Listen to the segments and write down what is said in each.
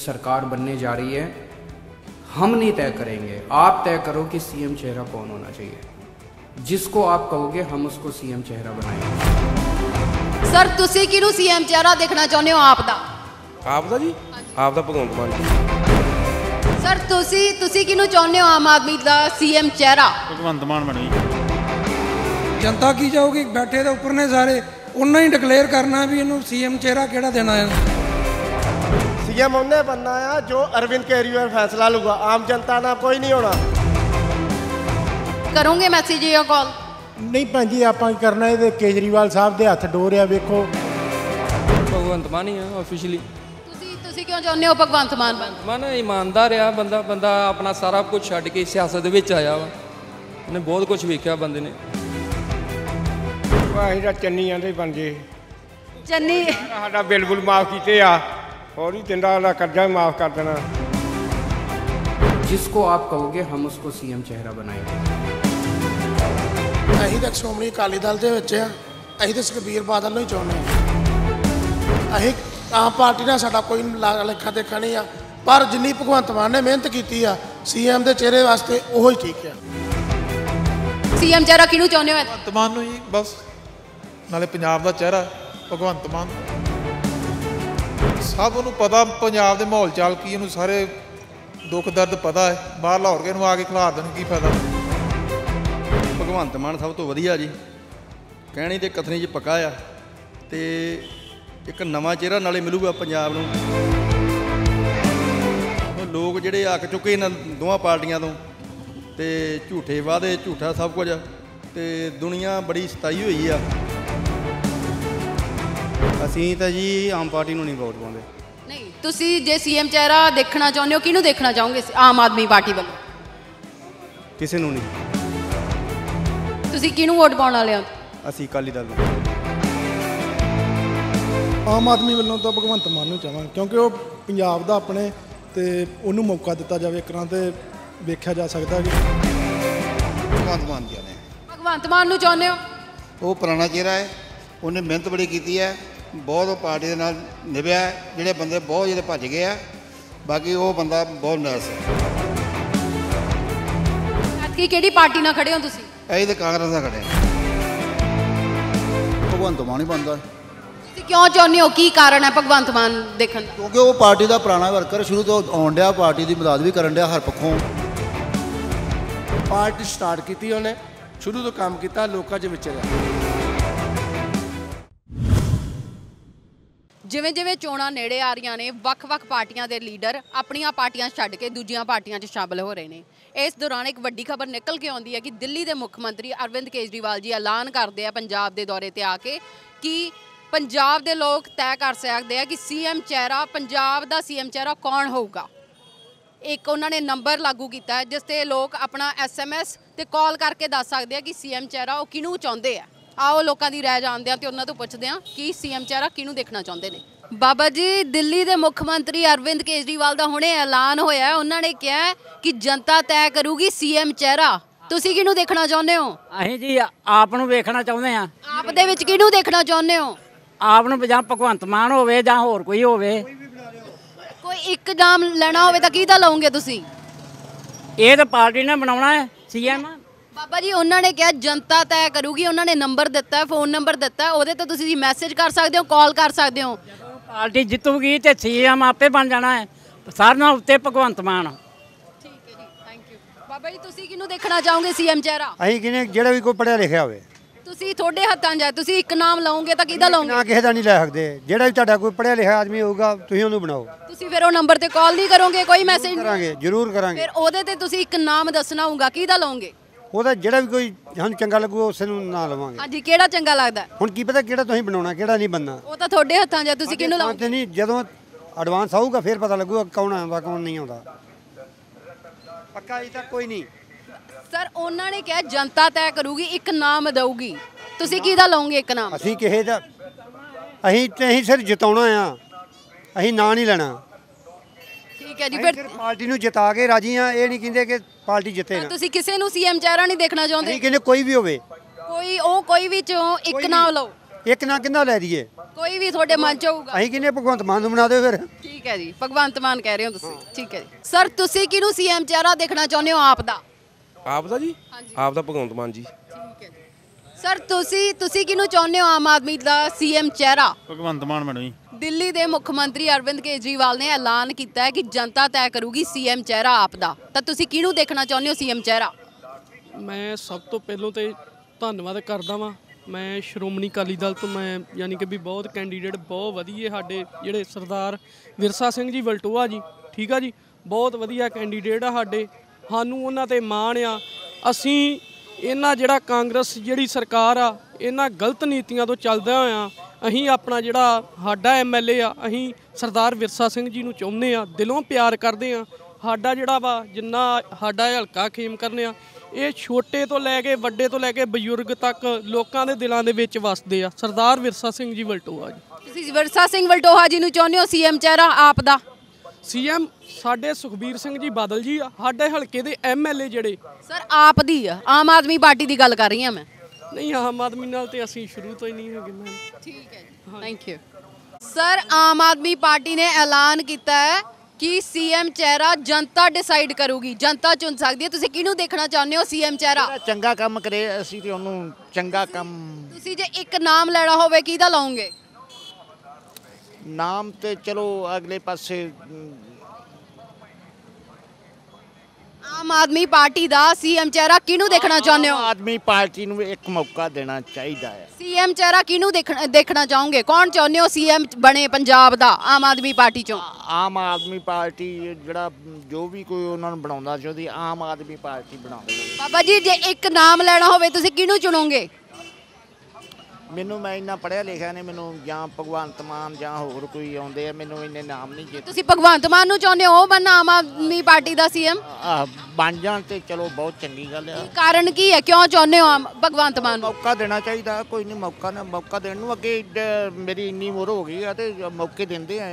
सरकार बनने जा रही है हम नहीं तय करेंगे आप तय करो कि सीएम चेहरा कौन होना चाहिए जिसको आप कहोगे हम उसको सीएम चेहरा बनाएंगे सर ਤੁਸੀਂ ਕਿਹਨੂੰ ਸੀਐਮ ਚਿਹਰਾ ਦੇਖਣਾ ਚਾਹੁੰਦੇ ਹੋ ਆਪ ਦਾ ਆਪ ਦਾ ਜੀ ਆਪ ਦਾ ਭਗਵੰਤ ਮਾਨ ਜੀ ਸਰ ਤੁਸੀਂ ਤੁਸੀਂ ਕਿਹਨੂੰ ਚਾਹੁੰਦੇ ਹੋ ਆਮ ਆਦਮੀ ਦਾ ਸੀਐਮ ਚਿਹਰਾ ਭਗਵੰਤ ਮਾਨ ਬਣੀ ਜਨਤਾ ਕੀ ਜਾਊਗੀ ਬੈਠੇ ਦੇ ਉੱਪਰ ਨੇ ਸਾਰੇ ਉਹਨਾਂ ਹੀ ਡਿਕਲੇਅਰ ਕਰਨਾ ਵੀ ਇਹਨੂੰ ਸੀਐਮ ਚਿਹਰਾ ਕਿਹੜਾ ਦੇਣਾ ਹੈ ਸੀਐਮ ਉਹਨੇ ਬੰਨਾ ਆ ਜੋ ਅਰਵਿੰਦ ਕੇਰੀਵਾਲ ਫੈਸਲਾ ਲੂਗਾ ਆਮ ਜਨਤਾ ਨਾਲ ਕੋਈ ਨਹੀਂ ਹੋਣਾ ਕਰੋਗੇ ਮੈਸੇਜ ਜਾਂ ਕਾਲ ਨਹੀਂ ਭੈਣ ਜੀ ਆਪਾਂ ਕੀ ਕਰਨਾ ਇਹਦੇ ਕੇਜਰੀਵਾਲ ਸਾਹਿਬ ਦੇ ਹੱਥ ਡੋਰਿਆ ਵੇਖੋ ਭਗਵੰਤ ਮਾਨ ਹੀ ਆ ਆਫੀਸ਼ੀਅਲੀ ਤੁਸੀਂ ਤੁਸੀਂ ਕਿਉਂ ਚਾਹੁੰਦੇ ਹੋ ਭਗਵੰਤ ਮਾਨ ਮੈਂ ਮਨ ਇਮਾਨਦਾਰ ਆ ਬੰਦਾ ਬੰਦਾ ਆਪਣਾ ਸਾਰਾ ਕੁਝ ਛੱਡ ਕੇ ਸਿਆਸਤ ਦੇ ਵਿੱਚ ਆਇਆ ਵਾ ਉਹਨੇ ਬਹੁਤ ਕੁਝ ਵੇਖਿਆ ਬੰਦੇ ਨੇ ਭਾਈ ਦਾ ਚੰਨੀਆਂ ਦੇ ਬਣ ਜੇ ਚੰਨੀ ਸਾਡਾ ਬਿਲਕੁਲ ਮਾਫ ਕੀਤੇ ਆ फौरी टिंडा वाला कर्जा माफ़ कर देना जिसको आप कहोगे हम उसको ਸੀਐਮ ਚਿਹਰਾ ਬਣਾਏਗੇ ਅਸੀਂ ਤਾਂ ਸ਼੍ਰੋਮਣੀ ਅਕਾਲੀ ਦਲ ਦੇ ਵਿੱਚ ਆ ਅਸੀਂ ਤਾਂ ਸੁਖਬੀਰ ਬਾਦਲ ਨੂੰ ਹੀ ਚਾਹੁੰਦੇ ਆ ਅਸੀਂ ਆਪ ਪਾਰਟੀ ਨਾਲ ਸਾਡਾ ਕੋਈ ਲੇਖਾ ਦੇਖਾ ਨਹੀਂ ਆ ਪਰ ਜਿੰਨੀ ਭਗਵੰਤ ਮਾਨ ਨੇ ਮਿਹਨਤ ਕੀਤੀ ਆ ਸੀਐਮ ਦੇ ਚਿਹਰੇ ਵਾਸਤੇ ਉਹ ਹੀ ਠੀਕ ਆ ਸੀਐਮ ਚਿਹਰਾ ਕਿਹਨੂੰ ਚਾਹੁੰਦੇ ਹੋ ਭਗਵੰਤ ਮਾਨ ਨੂੰ ਹੀ ਬਸ ਨਾਲੇ ਪੰਜਾਬ ਦਾ ਚਿਹਰਾ ਭਗਵੰਤ ਮਾਨ ਸਭ ਨੂੰ ਪਤਾ ਪੰਜਾਬ ਦੇ ਮਾਹੌਲ ਚਾਲ ਕੀ ਇਹਨੂੰ ਸਾਰੇ ਦੁੱਖ ਦਰਦ ਪਤਾ ਹੈ ਬਾਹਰ ਲਾਹੌਰ ਕੇ ਨੂੰ ਆ ਕੇ ਖਿਲਾ ਦੇਣ ਕੀ ਫਾਇਦਾ ਭਗਵੰਤ ਮਾਨ ਸਭ ਤੋਂ ਵਧੀਆ ਜੀ ਕਹਿਣੀ ਤੇ ਕਥਨੀ ਚ ਪੱਕਾ ਆ ਤੇ ਇੱਕ ਨਵਾਂ ਚਿਹਰਾ ਨਾਲੇ ਮਿਲੂਗਾ ਪੰਜਾਬ ਨੂੰ ਲੋਕ ਜਿਹੜੇ ਅੱਕ ਚੁੱਕੇ ਇਹਨਾਂ ਦੋਵਾਂ ਪਾਰਟੀਆਂ ਤੋਂ ਤੇ ਝੂਠੇ ਵਾਦੇ ਝੂਠਾ ਸਭ ਕੁਝ ਤੇ ਦੁਨੀਆ ਬੜੀ ਸਤਾਈ ਹੋਈ ਆ ਅਸੀਂ ਤਾਂ ਜੀ ਆਮ ਪਾਰਟੀ ਨੂੰ ਨਹੀਂ ਵੋਟ ਪਾਉਂਦੇ ਨਹੀਂ ਤੁਸੀਂ ਜੇ ਸੀਐਮ ਚਿਹਰਾ ਦੇਖਣਾ ਚਾਹੁੰਦੇ ਹੋ ਕਿਹਨੂੰ ਦੇਖਣਾ ਚਾਹੋਗੇ ਆਮ ਆਦਮੀ ਪਾਰਟੀ ਵੱਲੋਂ ਕਿਸੇ ਨੂੰ ਨਹੀਂ ਤੁਸੀਂ ਕਿਹਨੂੰ ਵੋਟ ਪਾਉਣ ਵਾਲੇ ਹੋ ਅਸੀਂ ਅਕਾਲੀ ਦਲ ਨੂੰ ਆਮ ਆਦਮੀ ਵੱਲੋਂ ਤਾਂ ਭਗਵੰਤ ਮਾਨ ਨੂੰ ਚਾਹਾਂ ਕਿਉਂਕਿ ਉਹ ਪੰਜਾਬ ਦਾ ਆਪਣੇ ਤੇ ਉਹਨੂੰ ਮੌਕਾ ਦਿੱਤਾ ਜਾਵੇ ਇੱਕ ਤਰ੍ਹਾਂ ਤੇ ਵੇਖਿਆ ਜਾ ਸਕਦਾ ਕਿ ਭਗਵੰਤ ਮਾਨ ਜੀ ਨੇ ਭਗਵੰਤ ਮਾਨ ਨੂੰ ਚਾਹੁੰਦੇ ਹੋ ਉਹ ਪੁਰਾਣਾ ਚਿਹਰਾ ਹੈ ਉਹਨੇ ਮਿਹਨਤ ਬੜੀ ਕੀਤੀ ਹੈ ਬਹੁਤ ਪਾਰਟੀ ਦੇ ਨਾਲ ਨਿਭਿਆ ਜਿਹੜੇ ਬੰਦੇ ਬਹੁਤ ਜਿਹੜੇ ਭੱਜ ਗਏ ਆ ਬਾਕੀ ਉਹ ਬੰਦਾ ਬਹੁਤ ਨਰਸ ਹੈ ਐਤਕੀ ਕਿਹੜੀ ਪਾਰਟੀ ਨਾਲ ਖੜੇ ਹੋ ਤੁਸੀਂ ਇਹ ਤੇ ਕਾਂਗਰਸ ਨਾਲ ਖੜੇ ਭਗਵੰਤ ਮਾਨ ਹੀ ਬੰਦਾ ਤੁਸੀਂ ਕਿਉਂ ਚਾਹੁੰਦੇ ਹੋ ਕੀ ਕਾਰਨ ਹੈ ਭਗਵੰਤ ਮਾਨ ਦੇਖਣ ਕਿਉਂਕਿ ਉਹ ਪਾਰਟੀ ਦਾ ਪੁਰਾਣਾ ਵਰਕਰ ਸ਼ੁਰੂ ਤੋਂ ਆਉਣ ਡਿਆ ਪਾਰਟੀ ਦੀ ਮਦਦ ਵੀ ਕਰਨ ਡਿਆ ਹਰ ਪੱਖੋਂ ਪਾਰਟੀ ਸਟਾਰਟ ਕੀਤੀ ਉਹਨੇ ਸ਼ੁਰੂ ਤੋਂ ਕੰਮ ਕੀਤਾ ਲੋਕਾਂ 'ਚ ਵਿਚਰਿਆ ਜਿਵੇਂ ਜਿਵੇਂ ਚੋਣਾਂ ਨੇੜੇ ਆ ਰਹੀਆਂ ਨੇ ਵੱਖ-ਵੱਖ ਪਾਰਟੀਆਂ ਦੇ ਲੀਡਰ ਆਪਣੀਆਂ ਪਾਰਟੀਆਂ ਛੱਡ ਕੇ ਦੂਜੀਆਂ ਪਾਰਟੀਆਂ 'ਚ ਸ਼ਾਮਲ ਹੋ ਰਹੇ ਨੇ ਇਸ ਦੌਰਾਨ ਇੱਕ ਵੱਡੀ ਖਬਰ ਨਿਕਲ ਕੇ ਆਉਂਦੀ ਹੈ ਕਿ ਦਿੱਲੀ ਦੇ ਮੁੱਖ ਮੰਤਰੀ ਅਰਵਿੰਦ ਕੇਜਰੀਵਾਲ ਜੀ ਐਲਾਨ ਕਰਦੇ ਆ ਪੰਜਾਬ ਦੇ ਦੌਰੇ ਤੇ ਆ ਕੇ ਕਿ ਪੰਜਾਬ ਦੇ ਲੋਕ ਤੈਅ ਕਰ ਸਕਦੇ ਆ ਕਿ ਸੀਐਮ ਚਿਹਰਾ ਪੰਜਾਬ ਦਾ ਸੀਐਮ ਚਿਹਰਾ ਕੌਣ ਹੋਊਗਾ ਇੱਕ ਉਹਨਾਂ ਨੇ ਨੰਬਰ ਲਾਗੂ ਕੀਤਾ ਜਿਸ ਤੇ ਲੋਕ ਆਪਣਾ ਐਸਐਮਐਸ ਤੇ ਕਾਲ ਕਰਕੇ ਦੱਸ ਸਕਦੇ ਆ ਕਿ ਸੀਐਮ ਚਿਹਰਾ ਉਹ ਕਿਹਨੂੰ ਚਾਹੁੰਦੇ ਆ ਆਓ ਲੋਕਾਂ ਦੀ ਰਾਏ ਜਾਣਦੇ ਆ ਤੇ ਉਹਨਾਂ ਤੋਂ ਪੁੱਛਦੇ ਆ ਕਿ ਸੀਐਮ ਚਿਹਰਾ ਕਿਹਨੂੰ ਦੇਖਣਾ ਚਾਹੁੰਦੇ ਨੇ ਬਾਬਾ ਜੀ ਦਿੱਲੀ ਦੇ ਮੁੱਖ ਮੰਤਰੀ ਅਰਵਿੰਦ ਕੇਜਰੀਵਾਲ ਦਾ ਹੁਣੇ ਐਲਾਨ ਹੋਇਆ ਉਹਨਾਂ ਨੇ ਕਿਹਾ ਕਿ ਜਨਤਾ ਤੈਅ ਕਰੂਗੀ ਸੀਐਮ ਚਿਹਰਾ ਤੁਸੀਂ ਕਿਹਨੂੰ ਦੇਖਣਾ ਚਾਹੁੰਦੇ ਹੋ ਅਸੀਂ ਜੀ ਆਪ ਨੂੰ ਵੇਖਣਾ ਚਾਹੁੰਦੇ ਆ ਆਪ ਦੇ ਵਿੱਚ ਕਿਹਨੂੰ ਦੇਖਣਾ ਚਾਹੁੰਦੇ ਹੋ ਆਪ ਨੂੰ ਜਾਂ ਭਗਵੰਤ ਮਾਨ ਹੋਵੇ ਜਾਂ ਹੋਰ ਕੋਈ ਹੋਵੇ ਕੋਈ ਇੱਕ ਜਾਮ ਲੈਣਾ ਹੋਵੇ ਤਾਂ ਕੀ ਦਾ ਲਾਉਂਗੇ ਤੁਸੀਂ ਇਹ ਤਾਂ ਪਾਰਟੀ ਨੇ ਬਣਾਉਣਾ ਹੈ ਸੀਐਮ ਬਾਬਾ ਜੀ ਉਹਨਾਂ ਨੇ ਕਿਹਾ ਜਨਤਾ ਤੈਅ ਕਰੂਗੀ ਉਹਨਾਂ ਨੇ ਨੰਬਰ ਦਿੱਤਾ ਫੋਨ ਨੰਬਰ ਦਿੱਤਾ ਉਹਦੇ ਤੇ ਤੁਸੀਂ ਮੈਸੇਜ ਕਰ ਸਕਦੇ ਹੋ ਕਾਲ ਕਰ ਸਕਦੇ ਹੋ ਪਾਰਟੀ ਜਿੱਤੂਗੀ ਤੇ ਸੀਐਮ ਆਪੇ ਬਣ ਜਾਣਾ ਹੈ ਸਾਰਿਆਂ ਉੱਤੇ ਭਗਵੰਤ ਮਾਨ ਠੀਕ ਹੈ ਜੀ ਥੈਂਕ ਯੂ ਬਾਬਾ ਜੀ ਤੁਸੀਂ ਕਿਹਨੂੰ ਦੇਖਣਾ ਚਾਹੋਗੇ ਸੀਐਮ ਚਿਹਰਾ ਅਸੀਂ ਕਿਹਨੇ ਜਿਹੜਾ ਵੀ ਕੋਈ ਪੜਿਆ ਲਿਖਿਆ ਹੋਵੇ ਤੁਸੀਂ ਤੁਹਾਡੇ ਹੱਥਾਂ 'ਚ ਹੈ ਤੁਸੀਂ ਇੱਕ ਨਾਮ ਲਾਉਂਗੇ ਤਾਂ ਕਿਹਦਾ ਲਾਉਂਗੇ ਨਾ ਕਿਸੇ ਦਾ ਨਹੀਂ ਲੈ ਸਕਦੇ ਜਿਹੜਾ ਵੀ ਤੁਹਾਡਾ ਕੋਈ ਪੜਿਆ ਲਿਖਿਆ ਆਦਮੀ ਹੋਊਗਾ ਤੁਸੀਂ ਉਹਨੂੰ ਬਣਾਓ ਤੁਸੀਂ ਫਿਰ ਉਹ ਨੰਬਰ ਤੇ ਕਾਲ ਨਹੀਂ ਕਰੋਗੇ ਕੋਈ ਮੈਸੇਜ ਨਹੀਂ ਕਰਾਂਗੇ ਜ਼ਰੂਰ ਕਰਾਂਗੇ ਫਿਰ ਉਹਦੇ ਤੇ ਤੁਸੀਂ ਇੱਕ ਨਾਮ ਦੱਸਣਾ ਹੋਊਗਾ ਕਿਹਦਾ ਲਾਉਂਗੇ ਉਹਦਾ ਜਿਹੜਾ ਵੀ ਕੋਈ ਸਾਨੂੰ ਚੰਗਾ ਲੱਗੂ ਉਸੇ ਨੂੰ ਨਾ ਲਵਾਂਗੇ ਹਾਂਜੀ ਕਿਹੜਾ ਚੰਗਾ ਲੱਗਦਾ ਹੁਣ ਕੀ ਪਤਾ ਕਿਹੜਾ ਤੁਸੀਂ ਬਣਾਉਣਾ ਕਿਹੜਾ ਨਹੀਂ ਬਣਨਾ ਉਹ ਤਾਂ ਤੁਹਾਡੇ ਹੱਥਾਂ 'ਚ ਆ, ਤੁਸੀਂ ਕਿਹਨੂੰ ਲਾਉਂਦੇ ਨਹੀਂ ਜਦੋਂ ਐਡਵਾਂਸ ਆਊਗਾ ਫਿਰ ਪਤਾ ਲੱਗੂਗਾ ਕੌਣ ਆਉਂਦਾ ਕੌਣ ਨਹੀਂ ਆਉਂਦਾ ਪੱਕਾ ਇਹ ਤਾਂ ਕੋਈ ਨਹੀਂ ਸਰ ਉਹਨਾਂ ਨੇ ਕਿਹਾ ਜਨਤਾ ਤੈਅ ਕਰੂਗੀ ਇੱਕ ਨਾਮ ਦਊਗੀ ਤੁਸੀਂ ਕਿਹਦਾ ਲਓਗੇ ਇੱਕ ਨਾਮ ਅਸੀਂ ਕਿਹੇ ਦਾ ਅਸੀਂ ਤੇ ਅਸੀਂ ਸਿਰ ਜਿਤਾਉਣਾ ਆ ਅਸੀਂ ਨਾਂ ਨਹੀਂ ਲੈਣਾ ਠੀਕ ਹੈ ਜੀ ਫਿਰ ਪਾਰਟੀ ਨੂੰ ਜਿਤਾ ਕੇ ਰਾਜੀ ਆ ਇਹ ਨਹੀਂ ਕਹਿੰਦੇ ਕਿ ਪਾਰਟੀ ਜਿੱਤੇ ਨਾ ਤੁਸੀਂ ਕਿਸੇ ਨੂੰ ਸੀਐਮ ਚਿਹਰਾ ਨਹੀਂ ਦੇਖਣਾ ਚਾਹੁੰਦੇ ਨਹੀਂ ਕਹਿੰਦੇ ਕੋਈ ਵੀ ਹੋਵੇ ਕੋਈ ਉਹ ਕੋਈ ਵੀ ਚੋਂ ਇੱਕ ਨਾਮ ਲਓ ਇੱਕ ਨਾਮ ਕਿੰਨਾ ਲੈ ਦਈਏ ਕੋਈ ਵੀ ਤੁਹਾਡੇ ਮਨ ਚ ਹੋਊਗਾ ਅਸੀਂ ਕਹਿੰਦੇ ਭਗਵੰਤ ਮਾਨ ਨੂੰ ਬਣਾ ਦਿਓ ਫਿਰ ਠੀਕ ਹੈ ਜੀ ਭਗਵੰਤ ਮਾਨ ਕਹਿ ਰਹੇ ਹੋ ਤੁਸੀਂ ਠੀਕ ਹੈ ਜੀ ਸਰ ਤੁਸੀਂ ਕਿਹਨੂੰ ਸੀਐਮ ਚਿਹਰਾ ਦੇਖਣਾ ਚਾਹੁੰਦੇ ਹੋ ਆਪ ਦਾ ਆਪ ਦਾ ਜੀ ਆਪ ਦਾ ਭਗਵੰਤ ਮਾਨ ਜੀ ਠੀਕ ਹੈ ਜੀ ਸਰ ਤੁਸੀਂ ਤੁਸੀਂ ਕਿਹਨੂੰ ਚਾਹੁੰਦੇ ਹੋ ਆਮ ਆਦਮੀ ਦਾ ਸੀਐਮ ਚਿਹਰਾ ਭਗਵੰਤ ਮਾਨ ਮੈਡਮ ਜੀ ਦਿੱਲੀ ਦੇ ਮੁੱਖ ਮੰਤਰੀ ਅਰਵਿੰਦ ਕੇਜਰੀਵਾਲ ਨੇ ਐਲਾਨ ਕੀਤਾ ਹੈ ਕਿ ਜਨਤਾ ਤੈਅ ਕਰੂਗੀ ਸੀਐਮ ਚਿਹਰਾ ਆਪ ਦਾ ਤਾਂ ਤੁਸੀਂ ਕਿਹਨੂੰ ਦੇਖਣਾ ਚਾਹੁੰਦੇ ਹੋ ਸੀਐਮ ਚਿਹਰਾ ਮੈਂ ਸਭ ਤੋਂ ਪਹਿਲਾਂ ਤੇ ਧੰਨਵਾਦ ਕਰਦਾ ਵਾਂ ਮੈਂ ਸ਼੍ਰੋਮਣੀ ਅਕਾਲੀ ਦਲ ਤੋਂ ਮੈਂ ਯਾਨੀ ਕਿ ਵੀ ਬਹੁਤ ਕੈਂਡੀਡੇਟ ਬਹੁਤ ਵਧੀਆ ਸਾਡੇ ਜਿਹੜੇ ਸਰਦਾਰ ਵਿਰਸਾ ਸਿੰਘ ਜੀ ਵਲਟੋਆ ਜੀ ਠੀਕ ਆ ਜੀ ਬਹੁਤ ਵਧੀਆ ਕੈਂਡੀਡੇਟ ਆ ਸਾਡੇ ਸਾਨੂੰ ਉਹਨਾਂ ਤੇ ਮਾਣ ਆ ਅਸੀਂ ਇਹਨਾਂ ਜਿਹੜਾ ਕਾਂਗਰਸ ਜਿਹੜੀ ਸਰਕਾਰ ਆ ਇਹਨਾਂ ਗਲਤ ਨੀਤੀਆਂ ਤੋਂ ਚੱਲਦਾ ਹੋਇਆ ਅਸੀਂ ਆਪਣਾ ਜਿਹੜਾ ਸਾਡਾ ਐਮਐਲਏ ਆ ਅਸੀਂ ਸਰਦਾਰ ਵਿਰਸਾ ਸਿੰਘ ਜੀ ਨੂੰ ਚਾਹੁੰਦੇ ਆ ਦਿਲੋਂ ਪਿਆਰ ਕਰਦੇ ਆ ਸਾਡਾ ਜਿਹੜਾ ਵਾ ਜਿੰਨਾ ਸਾਡਾ ਹਲਕਾ ਖੇਮ ਕਰਨੇ ਆ ਇਹ ਛੋਟੇ ਤੋਂ ਲੈ ਕੇ ਵੱਡੇ ਤੋਂ ਲੈ ਕੇ ਬਜ਼ੁਰਗ ਤੱਕ ਲੋਕਾਂ ਦੇ ਦਿਲਾਂ ਦੇ ਵਿੱਚ ਵਸਦੇ ਆ ਸਰਦਾਰ ਵਿਰਸਾ ਸਿੰਘ ਜੀ ਵਲਟੋਆ ਜੀ ਤੁਸੀਂ ਵਿਰਸਾ ਸਿੰਘ ਵਲਟੋਹਾ ਜੀ ਨੂੰ ਚਾਹੁੰਦੇ ਹੋ ਸੀਐਮ ਚਿਹਰਾ ਆਪ ਦਾ ਸੀਐਮ ਸਾਡੇ ਸੁਖਬੀਰ ਸਿੰਘ ਜੀ ਬਾਦਲ ਜੀ ਆ ਸਾਡੇ ਹਲਕੇ ਦੇ ਐਮਐਲਏ ਜਿਹੜੇ ਸਰ ਆਪ ਦੀ ਆ ਆਮ ਆਦਮੀ ਪਾਰਟੀ ਦੀ ਗੱਲ ਕਰ ਰਹੀ ਆ ਮੈਂ ਨਹੀਂ ਆਮ ਆਦਮੀ ਨਾਲ ਤੇ ਅਸੀਂ ਸ਼ੁਰੂ ਤੋਂ ਹੀ ਨਹੀਂ ਹੋਗੇ ਮੈਂ ਠੀਕ ਹੈ ਜੀ thank you sir Aam Aadmi Party ਨੇ ਐਲਾਨ ਕੀਤਾ ਹੈ ਕਿ ਸੀਐਮ ਚਿਹਰਾ ਜਨਤਾ ਡਿਸਾਈਡ ਕਰੂਗੀ ਜਨਤਾ ਚੁਣ ਸਕਦੀ ਹੈ ਤੁਸੀਂ ਕਿਹਨੂੰ ਦੇਖਣਾ ਚਾਹੁੰਦੇ ਹੋ ਸੀਐਮ ਚਿਹਰਾ ਚੰਗਾ ਕੰਮ ਕਰੇ ਅਸੀਂ ਤੇ ਉਹਨੂੰ ਚੰਗਾ ਕੰਮ ਤੁਸੀਂ ਜੇ ਇੱਕ ਨਾਮ ਲੈਣਾ ਹੋਵੇ ਕਿਹਦਾ ਲਾਉਂਗੇ ਨਾਮ ਤੇ ਚਲੋ ਅਗਲੇ ਪਾਸੇ ਆਮ ਆਦਮੀ ਪਾਰਟੀ ਦਾ ਸੀਐਮ ਚਿਹਰਾ ਕਿਹਨੂੰ ਦੇਖਣਾ ਚਾਹੁੰਦੇ ਹੋ ਆਦਮੀ ਪਾਰਟੀ ਨੂੰ ਇੱਕ ਮੌਕਾ ਦੇਣਾ ਚਾਹੀਦਾ ਹੈ ਸੀਐਮ ਚਿਹਰਾ ਕਿਹਨੂੰ ਦੇਖਣਾ ਦੇਖਣਾ ਚਾਹੋਗੇ ਕੌਣ ਚਾਹੁੰਦੇ ਹੋ ਸੀਐਮ ਬਣੇ ਪੰਜਾਬ ਦਾ ਆਮ ਆਦਮੀ ਪਾਰਟੀ ਚੋਂ ਆਮ ਆਦਮੀ ਪਾਰਟੀ ਜਿਹੜਾ ਜੋ ਵੀ ਕੋਈ ਉਹਨਾਂ ਨੂੰ ਬਣਾਉਂਦਾ ਚਾਹੁੰਦੀ ਆਮ ਆਦਮੀ ਪਾਰਟੀ ਬਣਾਉਂਦੇ ਬਾਬਾ ਜੀ ਜੇ ਇੱਕ ਨਾਮ ਲੈਣਾ ਹੋਵੇ ਤੁਸੀਂ ਕਿਹਨੂੰ ਚੁਣੋਗੇ ਮੈਨੂੰ ਮੈਂ ਇੰਨਾ ਪੜਿਆ ਲਿਖਿਆ ਨਹੀਂ ਮੈਨੂੰ ਜਾਂ ਭਗਵੰਤ ਮਾਨ ਜਾਂ ਹੋਰ ਕੋਈ ਆਉਂਦੇ ਆ ਮੈਨੂੰ ਇੰਨੇ ਨਾਮ ਨਹੀਂ ਜੇ ਤੁਸੀਂ ਭਗਵੰਤ ਮਾਨ ਨੂੰ ਚਾਹੁੰਦੇ ਹੋ ਉਹ ਆਮ ਆਦਮੀ ਪਾਰਟੀ ਦਾ ਸੀਐਮ ਬਣ ਜਾਣ ਤੇ ਚਲੋ ਬਹੁਤ ਚੰਗੀ ਗੱਲ ਆ ਕਾਰਨ ਕੀ ਹੈ ਕਿਉਂ ਚਾਹੁੰਦੇ ਹੋ ਆਮ- ਭਗਵੰਤ ਮਾਨ ਨੂੰ ਮੌਕਾ ਦੇਣਾ ਚਾਹੀਦਾ ਕੋਈ ਨਹੀਂ ਮੌਕਾ ਨਾ ਮੌਕਾ ਦੇਣ ਨੂੰ ਅੱਗੇ ਮੇਰੀ ਇੰਨੀ ਮੋਰ ਹੋ ਗਈ ਆ ਤੇ ਮੌਕੇ ਦਿੰਦੇ ਆ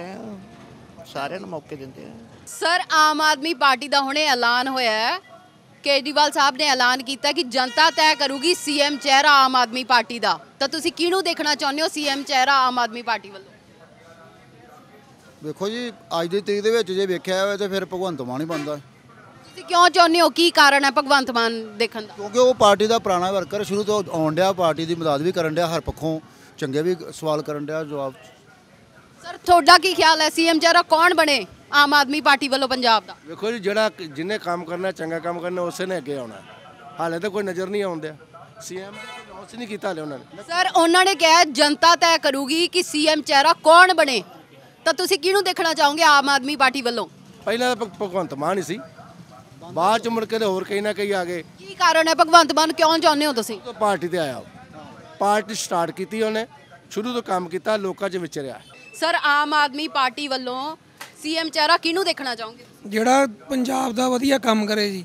ਸਾਰਿਆਂ ਨੂੰ ਮੌਕੇ ਦਿੰਦੇ ਆ ਸਰ ਆਮ ਆਦਮੀ ਪਾਰਟੀ ਦਾ ਹੁਣੇ ਐਲਾਨ ਹੋਇਆ ਹੈ ਕੇਜਰੀਵਾਲ ਸਾਹਿਬ ਨੇ ਐਲਾਨ ਕੀਤਾ ਕਿ ਜਨਤਾ ਤੈਅ ਕਰੂਗੀ ਸੀਐਮ ਚਿਹਰਾ ਆਮ ਆਦਮੀ ਪਾਰਟੀ ਦਾ ਤਾਂ ਤੁਸੀਂ ਕਿਹਨੂੰ ਦੇਖਣਾ ਚਾਹੁੰਦੇ ਹੋ ਸੀਐਮ ਚਿਹਰਾ ਆਮ ਆਦਮੀ ਪਾਰਟੀ ਵੱਲੋਂ ਵੇਖੋ ਜੀ ਅੱਜ ਦੇ ਤਰੀਕ ਦੇ ਵਿੱਚ ਜੇ ਵੇਖਿਆ ਹੋਵੇ ਤੇ ਫਿਰ ਭਗਵੰਤ ਮਾਨ ਹੀ ਬਣਦਾ ਤੁਸੀਂ ਕਿਉਂ ਚਾਹੁੰਦੇ ਹੋ ਕੀ ਕਾਰਨ ਹੈ ਭਗਵੰਤ ਮਾਨ ਦੇਖਣ ਦਾ ਕਿਉਂਕਿ ਉਹ ਪਾਰਟੀ ਦਾ ਪੁਰਾਣਾ ਵਰਕਰ ਸ਼ੁਰੂ ਤੋਂ ਆਉਣ ਡਿਆ ਪਾਰਟੀ ਦੀ ਮਦਦ ਵੀ ਕਰਨ ਡਿਆ ਹਰ ਪੱਖੋਂ ਚੰਗੇ ਵੀ ਸਵਾਲ ਕਰਨ ਡਿਆ ਜਵਾਬ ਸਰ ਤੁਹਾਡਾ ਕੀ ਖਿਆਲ ਹੈ ਸੀਐਮ ਜਰਾ ਕੌਣ ਬਣੇ ਆਮ ਆਦਮੀ ਪਾਰਟੀ ਵੱਲੋਂ ਪੰਜਾਬ ਦਾ ਵੇਖੋ ਜੀ ਜਿਹੜਾ ਜਿੰਨੇ ਕੰਮ ਕਰਨਾ ਚੰਗਾ ਕੰਮ ਕਰਨਾ ਉਸੇ ਨੇ ਅੱਗੇ ਆਉਣਾ ਹਾਲੇ ਤਾਂ ਕੋਈ ਨਜ਼ਰ ਨਹੀਂ ਆਉਂਦਾ ਸੀਐਮ ਅਨਾਉਂਸ ਨਹੀਂ ਕੀਤਾ ਲੈ ਉਹਨਾਂ ਨੇ ਸਰ ਉਹਨਾਂ ਨੇ ਕਿਹਾ ਜਨਤਾ ਤੈਅ ਕਰੂਗੀ ਕਿ ਸੀਐਮ ਚਿਹਰਾ ਕੌਣ ਬਣੇ ਤਾਂ ਤੁਸੀਂ ਕਿਹਨੂੰ ਦੇਖਣਾ ਚਾਹੋਗੇ ਆਮ ਆਦਮੀ ਪਾਰਟੀ ਵੱਲੋਂ ਪਹਿਲਾਂ ਤਾਂ ਭਗਵੰਤ ਮਾਨ ਹੀ ਸੀ ਬਾਅਦ ਚ ਮੁੜ ਕੇ ਹੋਰ ਕਈ ਨਾ ਕਈ ਆ ਗਏ ਕੀ ਕਾਰਨ ਹੈ ਭਗਵੰਤ ਮਾਨ ਕਿਉਂ ਚਾਹੁੰਦੇ ਹੋ ਤੁਸੀਂ ਪਾਰਟੀ ਤੇ ਆਇਆ ਪਾਰਟੀ ਸਟਾਰਟ ਕੀਤੀ ਉਹਨੇ ਸ਼ੁਰੂ ਤੋਂ ਕੰਮ ਕੀਤਾ ਲੋਕਾਂ 'ਚ ਵਿਚਰਿਆ ਸਰ ਆਮ ਆਦਮੀ ਪਾਰਟੀ ਵੱਲੋਂ ਸੀਐਮ ਚਿਹਰਾ ਕਿਹਨੂੰ ਦੇਖਣਾ ਚਾਹੋਗੇ ਜਿਹੜਾ ਪੰਜਾਬ ਦਾ ਵਧੀਆ ਕੰਮ ਕਰੇ ਜੀ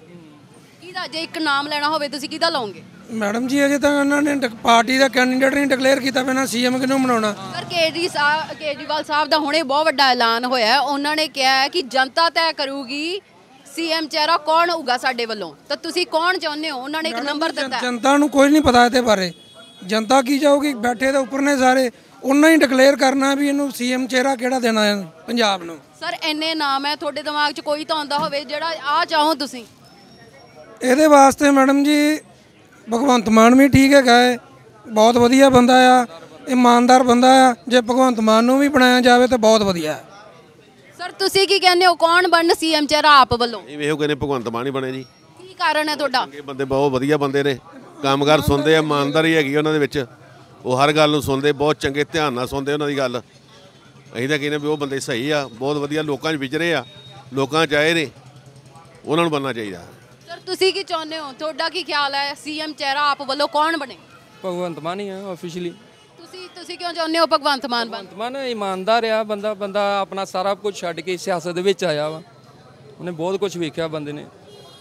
ਕਿਹਦਾ ਜੇ ਇੱਕ ਨਾਮ ਲੈਣਾ ਹੋਵੇ ਤੁਸੀਂ ਕਿਹਦਾ ਲਓਗੇ ਮੈਡਮ ਜੀ ਅਜੇ ਤਾਂ ਉਹਨਾਂ ਨੇ ਪਾਰਟੀ ਦਾ ਕੈਂਡੀਡੇਟ ਨਹੀਂ ਡਿਕਲੇਅਰ ਕੀਤਾ ਪਹਿਲਾਂ ਸੀਐਮ ਕਿਹਨੂੰ ਬਣਾਉਣਾ ਸਰ ਕੇਜੀ ਸਾਹਿਬ ਕੇਜੀਵਾਲ ਸਾਹਿਬ ਦਾ ਹੁਣੇ ਬਹੁਤ ਵੱਡਾ ਐਲਾਨ ਹੋਇਆ ਉਹਨਾਂ ਨੇ ਕਿਹਾ ਕਿ ਜਨਤਾ ਤੈਅ ਕਰੂਗੀ ਸੀਐਮ ਚਿਹਰਾ ਕੌਣ ਹੋਊਗਾ ਸਾਡੇ ਵੱਲੋਂ ਤਾਂ ਤੁਸੀਂ ਕੌਣ ਚਾਹੁੰਦੇ ਹੋ ਉਹਨਾਂ ਨੇ ਇੱਕ ਨੰਬਰ ਦਿੱਤਾ ਜਨਤਾ ਨੂੰ ਕੋਈ ਨਹੀਂ ਪਤਾ ਇਹਦੇ ਬਾਰੇ ਜਨਤਾ ਕੀ ਜਾਊਗੀ ਬੈਠੇ ਦੇ ਉੱਪਰ ਨੇ ਸਾਰੇ ਉਹਨਾਂ ਹੀ ਡਿਕਲੇਅਰ ਕਰਨਾ ਵੀ ਇਹਨੂੰ ਸੀਐਮ ਚਿਹਰਾ ਕਿਹੜਾ ਦੇਣਾ ਹੈ ਪੰਜਾਬ ਨੂੰ ਸਰ ਐਨੇ ਨਾਮ ਹੈ ਤੁਹਾਡੇ ਦਿਮਾਗ 'ਚ ਕੋਈ ਤਾਂ ਆਉਂਦਾ ਹੋਵੇ ਜਿਹੜਾ ਆ ਚਾਹੋ ਤੁਸੀਂ ਇਹਦੇ ਵਾਸਤੇ ਮੈਡਮ ਜੀ ਭਗਵੰਤ ਮਾਨ ਵੀ ਠੀਕ ਹੈਗਾ ਹੈ ਬਹੁਤ ਵਧੀਆ ਬੰਦਾ ਆ ਇਮਾਨਦਾਰ ਬੰਦਾ ਆ ਜੇ ਭਗਵੰਤ ਮਾਨ ਨੂੰ ਵੀ ਬਣਾਇਆ ਜਾਵੇ ਤਾਂ ਬਹੁਤ ਵਧੀਆ ਸਰ ਤੁਸੀਂ ਕੀ ਕਹਿੰਦੇ ਹੋ ਕੌਣ ਬਣ ਸੀਐਮ ਚਿਹਰਾ ਆਪ ਵੱਲੋਂ ਇਹ ਵੇਖੋ ਕਹਿੰਦੇ ਭਗਵੰਤ ਮਾਨ ਹੀ ਬਣੇ ਜੀ ਕੀ ਕਾਰਨ ਹੈ ਤੁਹਾਡਾ ਇਹ ਬੰਦੇ ਬਹੁਤ ਵਧੀਆ ਬੰਦੇ ਨੇ ਕੰਮਕਾਰ ਸੁਣਦੇ ਆ ਇਮਾਨਦਾਰੀ ਹੈਗੀ ਉਹਨਾਂ ਦੇ ਵਿੱਚ ਉਹ ਹਰ ਗੱਲ ਨੂੰ ਸੁਣਦੇ ਬਹੁਤ ਚੰਗੇ ਧਿਆਨ ਨਾਲ ਸੁਣਦੇ ਉਹਨਾਂ ਦੀ ਗੱਲ ਅਸੀਂ ਤਾਂ ਕਹਿੰਦੇ ਵੀ ਉਹ ਬੰਦੇ ਸਹੀ ਆ ਬਹੁਤ ਵਧੀਆ ਲੋਕਾਂ 'ਚ ਵਿਚਰੇ ਆ ਲੋਕਾਂ 'ਚ ਆਏ ਨੇ ਉਹਨਾਂ ਨੂੰ ਬੰਨਣਾ ਚਾਹੀਦਾ ਸਰ ਤੁਸੀਂ ਕੀ ਚਾਹੁੰਦੇ ਹੋ ਤੁਹਾਡਾ ਕੀ ਖਿਆਲ ਹੈ ਸੀਐਮ ਚਿਹਰਾ ਆਪ ਵੱਲੋਂ ਕੌਣ ਬਣੇ ਭਗਵੰਤ ਮਾਨ ਹੀ ਆ ਆਫੀਸ਼ੀਅਲੀ ਤੁਸੀਂ ਤੁਸੀਂ ਕਿਉਂ ਚਾਹੁੰਦੇ ਹੋ ਭਗਵੰਤ ਮਾਨ ਭਗਵੰਤ ਮਾਨ ਇਮਾਨਦਾਰ ਆ ਬੰਦਾ ਬੰਦਾ ਆਪਣਾ ਸਾਰਾ ਕੁਝ ਛੱਡ ਕੇ ਸਿਆਸਤ ਦੇ ਵਿੱਚ ਆਇਆ ਵਾ ਉਹਨੇ ਬਹੁਤ ਕੁਝ ਵੇਖਿਆ ਬੰਦੇ ਨੇ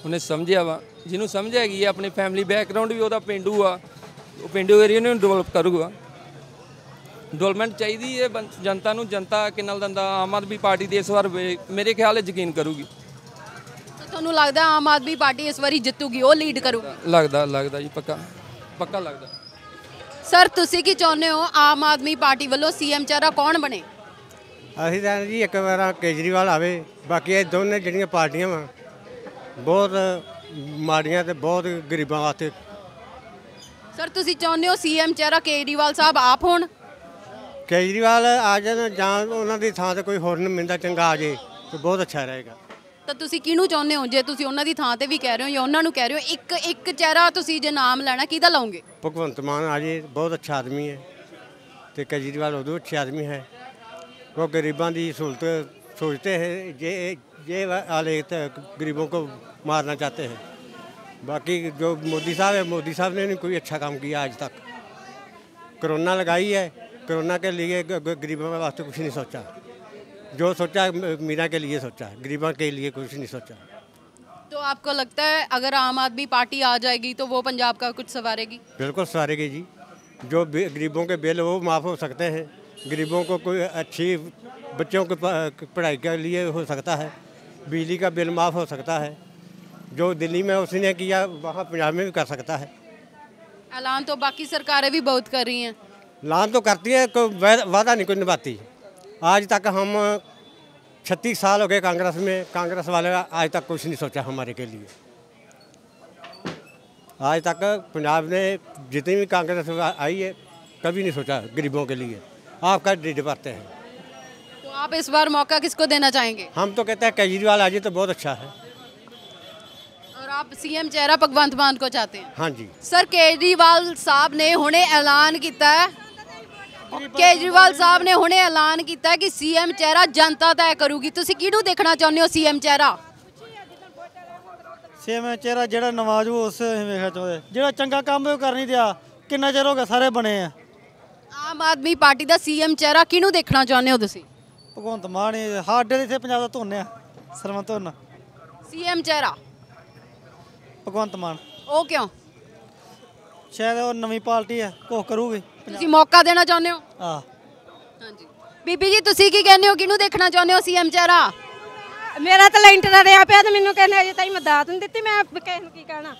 ਉਹਨੇ ਸਮਝਿਆ ਵਾ ਜਿਹਨੂੰ ਸਮਝ ਹੈਗੀ ਆ ਆਪਣੇ ਫੈਮਿਲੀ ਬੈਕਗ੍ਰਾਉਂਡ ਵੀ ਉਹਦਾ ਪਿੰਡੂ ਆ ਉਹ ਪਿੰਡੂ ਏਰੀਆ ਨੂੰ ਡਿਵੈਲਪ ਕਰੂਗਾ ਡਿਵੈਲਪਮੈਂਟ ਚਾਹੀਦੀ ਹੈ ਜਨਤਾ ਨੂੰ ਜਨਤਾ ਕਿੰਨਾ ਦੰਦਾ ਆਮ ਆਦਮੀ ਪਾਰਟੀ ਦੇ ਇਸ ਵਾਰ ਮੇਰੇ ਖਿਆਲ ਹੈ ਯਕੀਨ ਕਰੂਗੀ ਤੁਹਾਨੂੰ ਲੱਗਦਾ ਆਮ ਆਦਮੀ ਪਾਰਟੀ ਇਸ ਵਾਰੀ ਜਿੱਤੂਗੀ ਉਹ ਲੀਡ ਕਰੂਗਾ ਲੱਗਦਾ ਲੱਗਦਾ ਜੀ ਪੱਕਾ ਪੱਕਾ ਲੱਗਦਾ ਸਰ ਤੁਸੀਂ ਕੀ ਚਾਹੁੰਦੇ ਹੋ ਆਮ ਆਦਮੀ ਪਾਰਟੀ ਵੱਲੋਂ ਸੀਐਮ ਚਾਰਾ ਕੌਣ ਬਣੇ ਅਸੀਂ ਤਾਂ ਜੀ ਇੱਕ ਵਾਰ ਕੇਜਰੀਵਾਲ ਆਵੇ ਬਾਕੀ ਇਹ ਦੋਨੇ ਜਿਹੜੀਆਂ ਪਾਰਟੀਆਂ ਵਾ ਬਹੁਤ ਮਾੜੀਆਂ ਤੇ ਬਹੁਤ ਗਰੀਬਾਂ ਵਾਸਤੇ ਸਰ ਤੁਸੀਂ ਚਾਹੁੰਦੇ ਹੋ ਸੀਐਮ ਚਿਹਰਾ ਕੇਜਰੀਵਾਲ ਸਾਹਿਬ ਆਪ ਹੋਣ ਕੇਜਰੀਵਾਲ ਆ ਜਾਣ ਜਾਂ ਉਹਨਾਂ ਦੀ ਥਾਂ ਤੇ ਕੋਈ ਹੋਰ ਮਿਲਦਾ ਚੰਗਾ ਆ ਜੇ ਤੇ ਬਹੁਤ ਅੱਛਾ ਰਹੇਗਾ ਤਾਂ ਤੁਸੀਂ ਕਿਹਨੂੰ ਚਾਹੁੰਦੇ ਹੋ ਜੇ ਤੁਸੀਂ ਉਹਨਾਂ ਦੀ ਥਾਂ ਤੇ ਵੀ ਕਹਿ ਰਹੇ ਹੋ ਜਾਂ ਉਹਨਾਂ ਨੂੰ ਕਹਿ ਰਹੇ ਹੋ ਇੱਕ ਇੱਕ ਚਿਹਰਾ ਤੁਸੀਂ ਜੇ ਨਾਮ ਲੈਣਾ ਕਿਹਦਾ ਲਾਉਂਗੇ ਭਗਵੰਤ ਮਾਨ ਆ ਜੇ ਬਹੁਤ ਅੱਛਾ ਆਦਮੀ ਹੈ ਤੇ ਕੇਜਰੀਵਾਲ ਉਦੋਂ ਅੱਛਾ ਆਦਮੀ ਹੈ ਕੋ ਗਰੀਬਾਂ ਦੀ ਸਹੂਲਤ ਸੋਚਦੇ ਹੈ ਜੇ ਜੇ ਵਾਲੇ ਗਰੀਬੋਂ ਕੋ ਮਾਰਨਾ ਚਾਹਤੇ ਹੈ बाकी जो मोदी साहब है मोदी साहब ने नहीं कोई अच्छा काम किया आज तक कोरोना लगाई है कोरोना के लिए गरीबों के वास्ते कुछ नहीं सोचा जो सोचा मीना के लिए सोचा गरीबों के लिए कुछ नहीं सोचा तो आपको लगता है अगर आम आदमी पार्टी आ जाएगी तो वो पंजाब का कुछ सवारेगी बिल्कुल सवारेगी जी जो गरीबों के बिल वो माफ़ हो सकते हैं गरीबों को कोई अच्छी बच्चों की पढ़ाई के लिए हो सकता है बिजली का बिल माफ़ हो सकता है जो दिल्ली में उसने किया वहाँ पंजाब में भी कर सकता है ऐलान तो बाकी सरकारें भी बहुत कर रही हैं ऐलान तो करती है कोई वादा नहीं कोई निभाती आज तक हम छत्तीस साल हो गए कांग्रेस में कांग्रेस वाले आज तक कुछ नहीं सोचा हमारे के लिए आज तक पंजाब ने जितनी भी कांग्रेस आई है कभी नहीं सोचा गरीबों के लिए आपका डिड पाते हैं तो आप इस बार मौका किसको देना चाहेंगे हम तो कहते हैं केजरीवाल आज तो बहुत अच्छा है ਆਪ ਸੀਐਮ चेहरा ਭਗਵੰਤ ਮਾਨ ਕੋ ਚਾਹਤੇ हैं ਹਾਂਜੀ ਸਰ ਕੇਜਰੀਵਾਲ ਸਾਹਿਬ ਨੇ ਹੁਣੇ ਐਲਾਨ ਕੀਤਾ ਹੈ ਕੇਜਰੀਵਾਲ ਸਾਹਿਬ ਨੇ ਹੁਣੇ ਐਲਾਨ ਕੀਤਾ ਕਿ ਸੀਐਮ ਚਿਹਰਾ ਜਨਤਾ ਹੈ ਕਰੂਗੀ ਤੁਸੀਂ ਕਿਹਨੂੰ ਦੇਖਣਾ ਚਾਹੁੰਦੇ ਹੋ ਸੀਐਮ ਚਿਹਰਾ ਸੀਐਮ ਚਿਹਰਾ ਜਿਹੜਾ ਨਵਾਜ਼ ਉਹ ਉਸ ਵੇਖਣਾ ਚਾਹੁੰਦੇ ਜਿਹੜਾ ਚੰਗਾ ਕੰਮ ਉਹ ਕਰ ਨਹੀਂ ਦਿਆ ਕਿੰਨਾ ਚਿਰ ਹੋ ਗਿਆ ਸਾਰੇ ਬਣੇ ਆ ਆਮ ਆਦਮੀ ਪਾਰਟੀ ਦਾ ਸੀਐਮ ਚਿਹਰਾ ਕਿਹਨੂੰ ਦੇਖਣਾ ਚਾਹੁੰਦੇ ਹੋ ਤੁਸੀਂ ਭਗਵੰਤ ਮਾਨ ਸਾਡੇ ਇੱਥੇ ਪੰਜਾਬ ਦਾ ਧੁੰਨ ਆ ਸਰਵੰਤ ਧੁੰਨ ਸੀਐਮ ਚਿਹਰਾ ਭਗਵੰਤ ਮਾਨ ਉਹ ਕਿਉਂ ਸ਼ਾਇਦ ਉਹ ਨਵੀਂ ਪਾਰਟੀ ਹੈ ਕੋ ਕਰੂਗੀ ਤੁਸੀਂ ਮੌਕਾ ਦੇਣਾ ਚਾਹੁੰਦੇ ਹੋ ਹਾਂ ਹਾਂਜੀ ਬੀਬੀ ਜੀ ਤੁਸੀਂ ਕੀ ਕਹਿੰਦੇ ਹੋ ਕਿਹਨੂੰ ਦੇਖਣਾ ਚਾਹੁੰਦੇ ਹੋ ਸੀਐਮ ਚਿਹਰਾ ਮੇਰਾ ਤਾਂ ਲੈਂਟਰ ਰਿਆ ਪਿਆ ਤੇ ਮੈਨੂੰ ਕਹਿੰਦੇ ਅਜੇ ਤਾਈ ਮਦਦ ਨਹੀਂ ਦਿੱਤੀ ਮੈਂ ਕਿਸ ਨੂੰ ਕੀ ਕਹਿਣਾ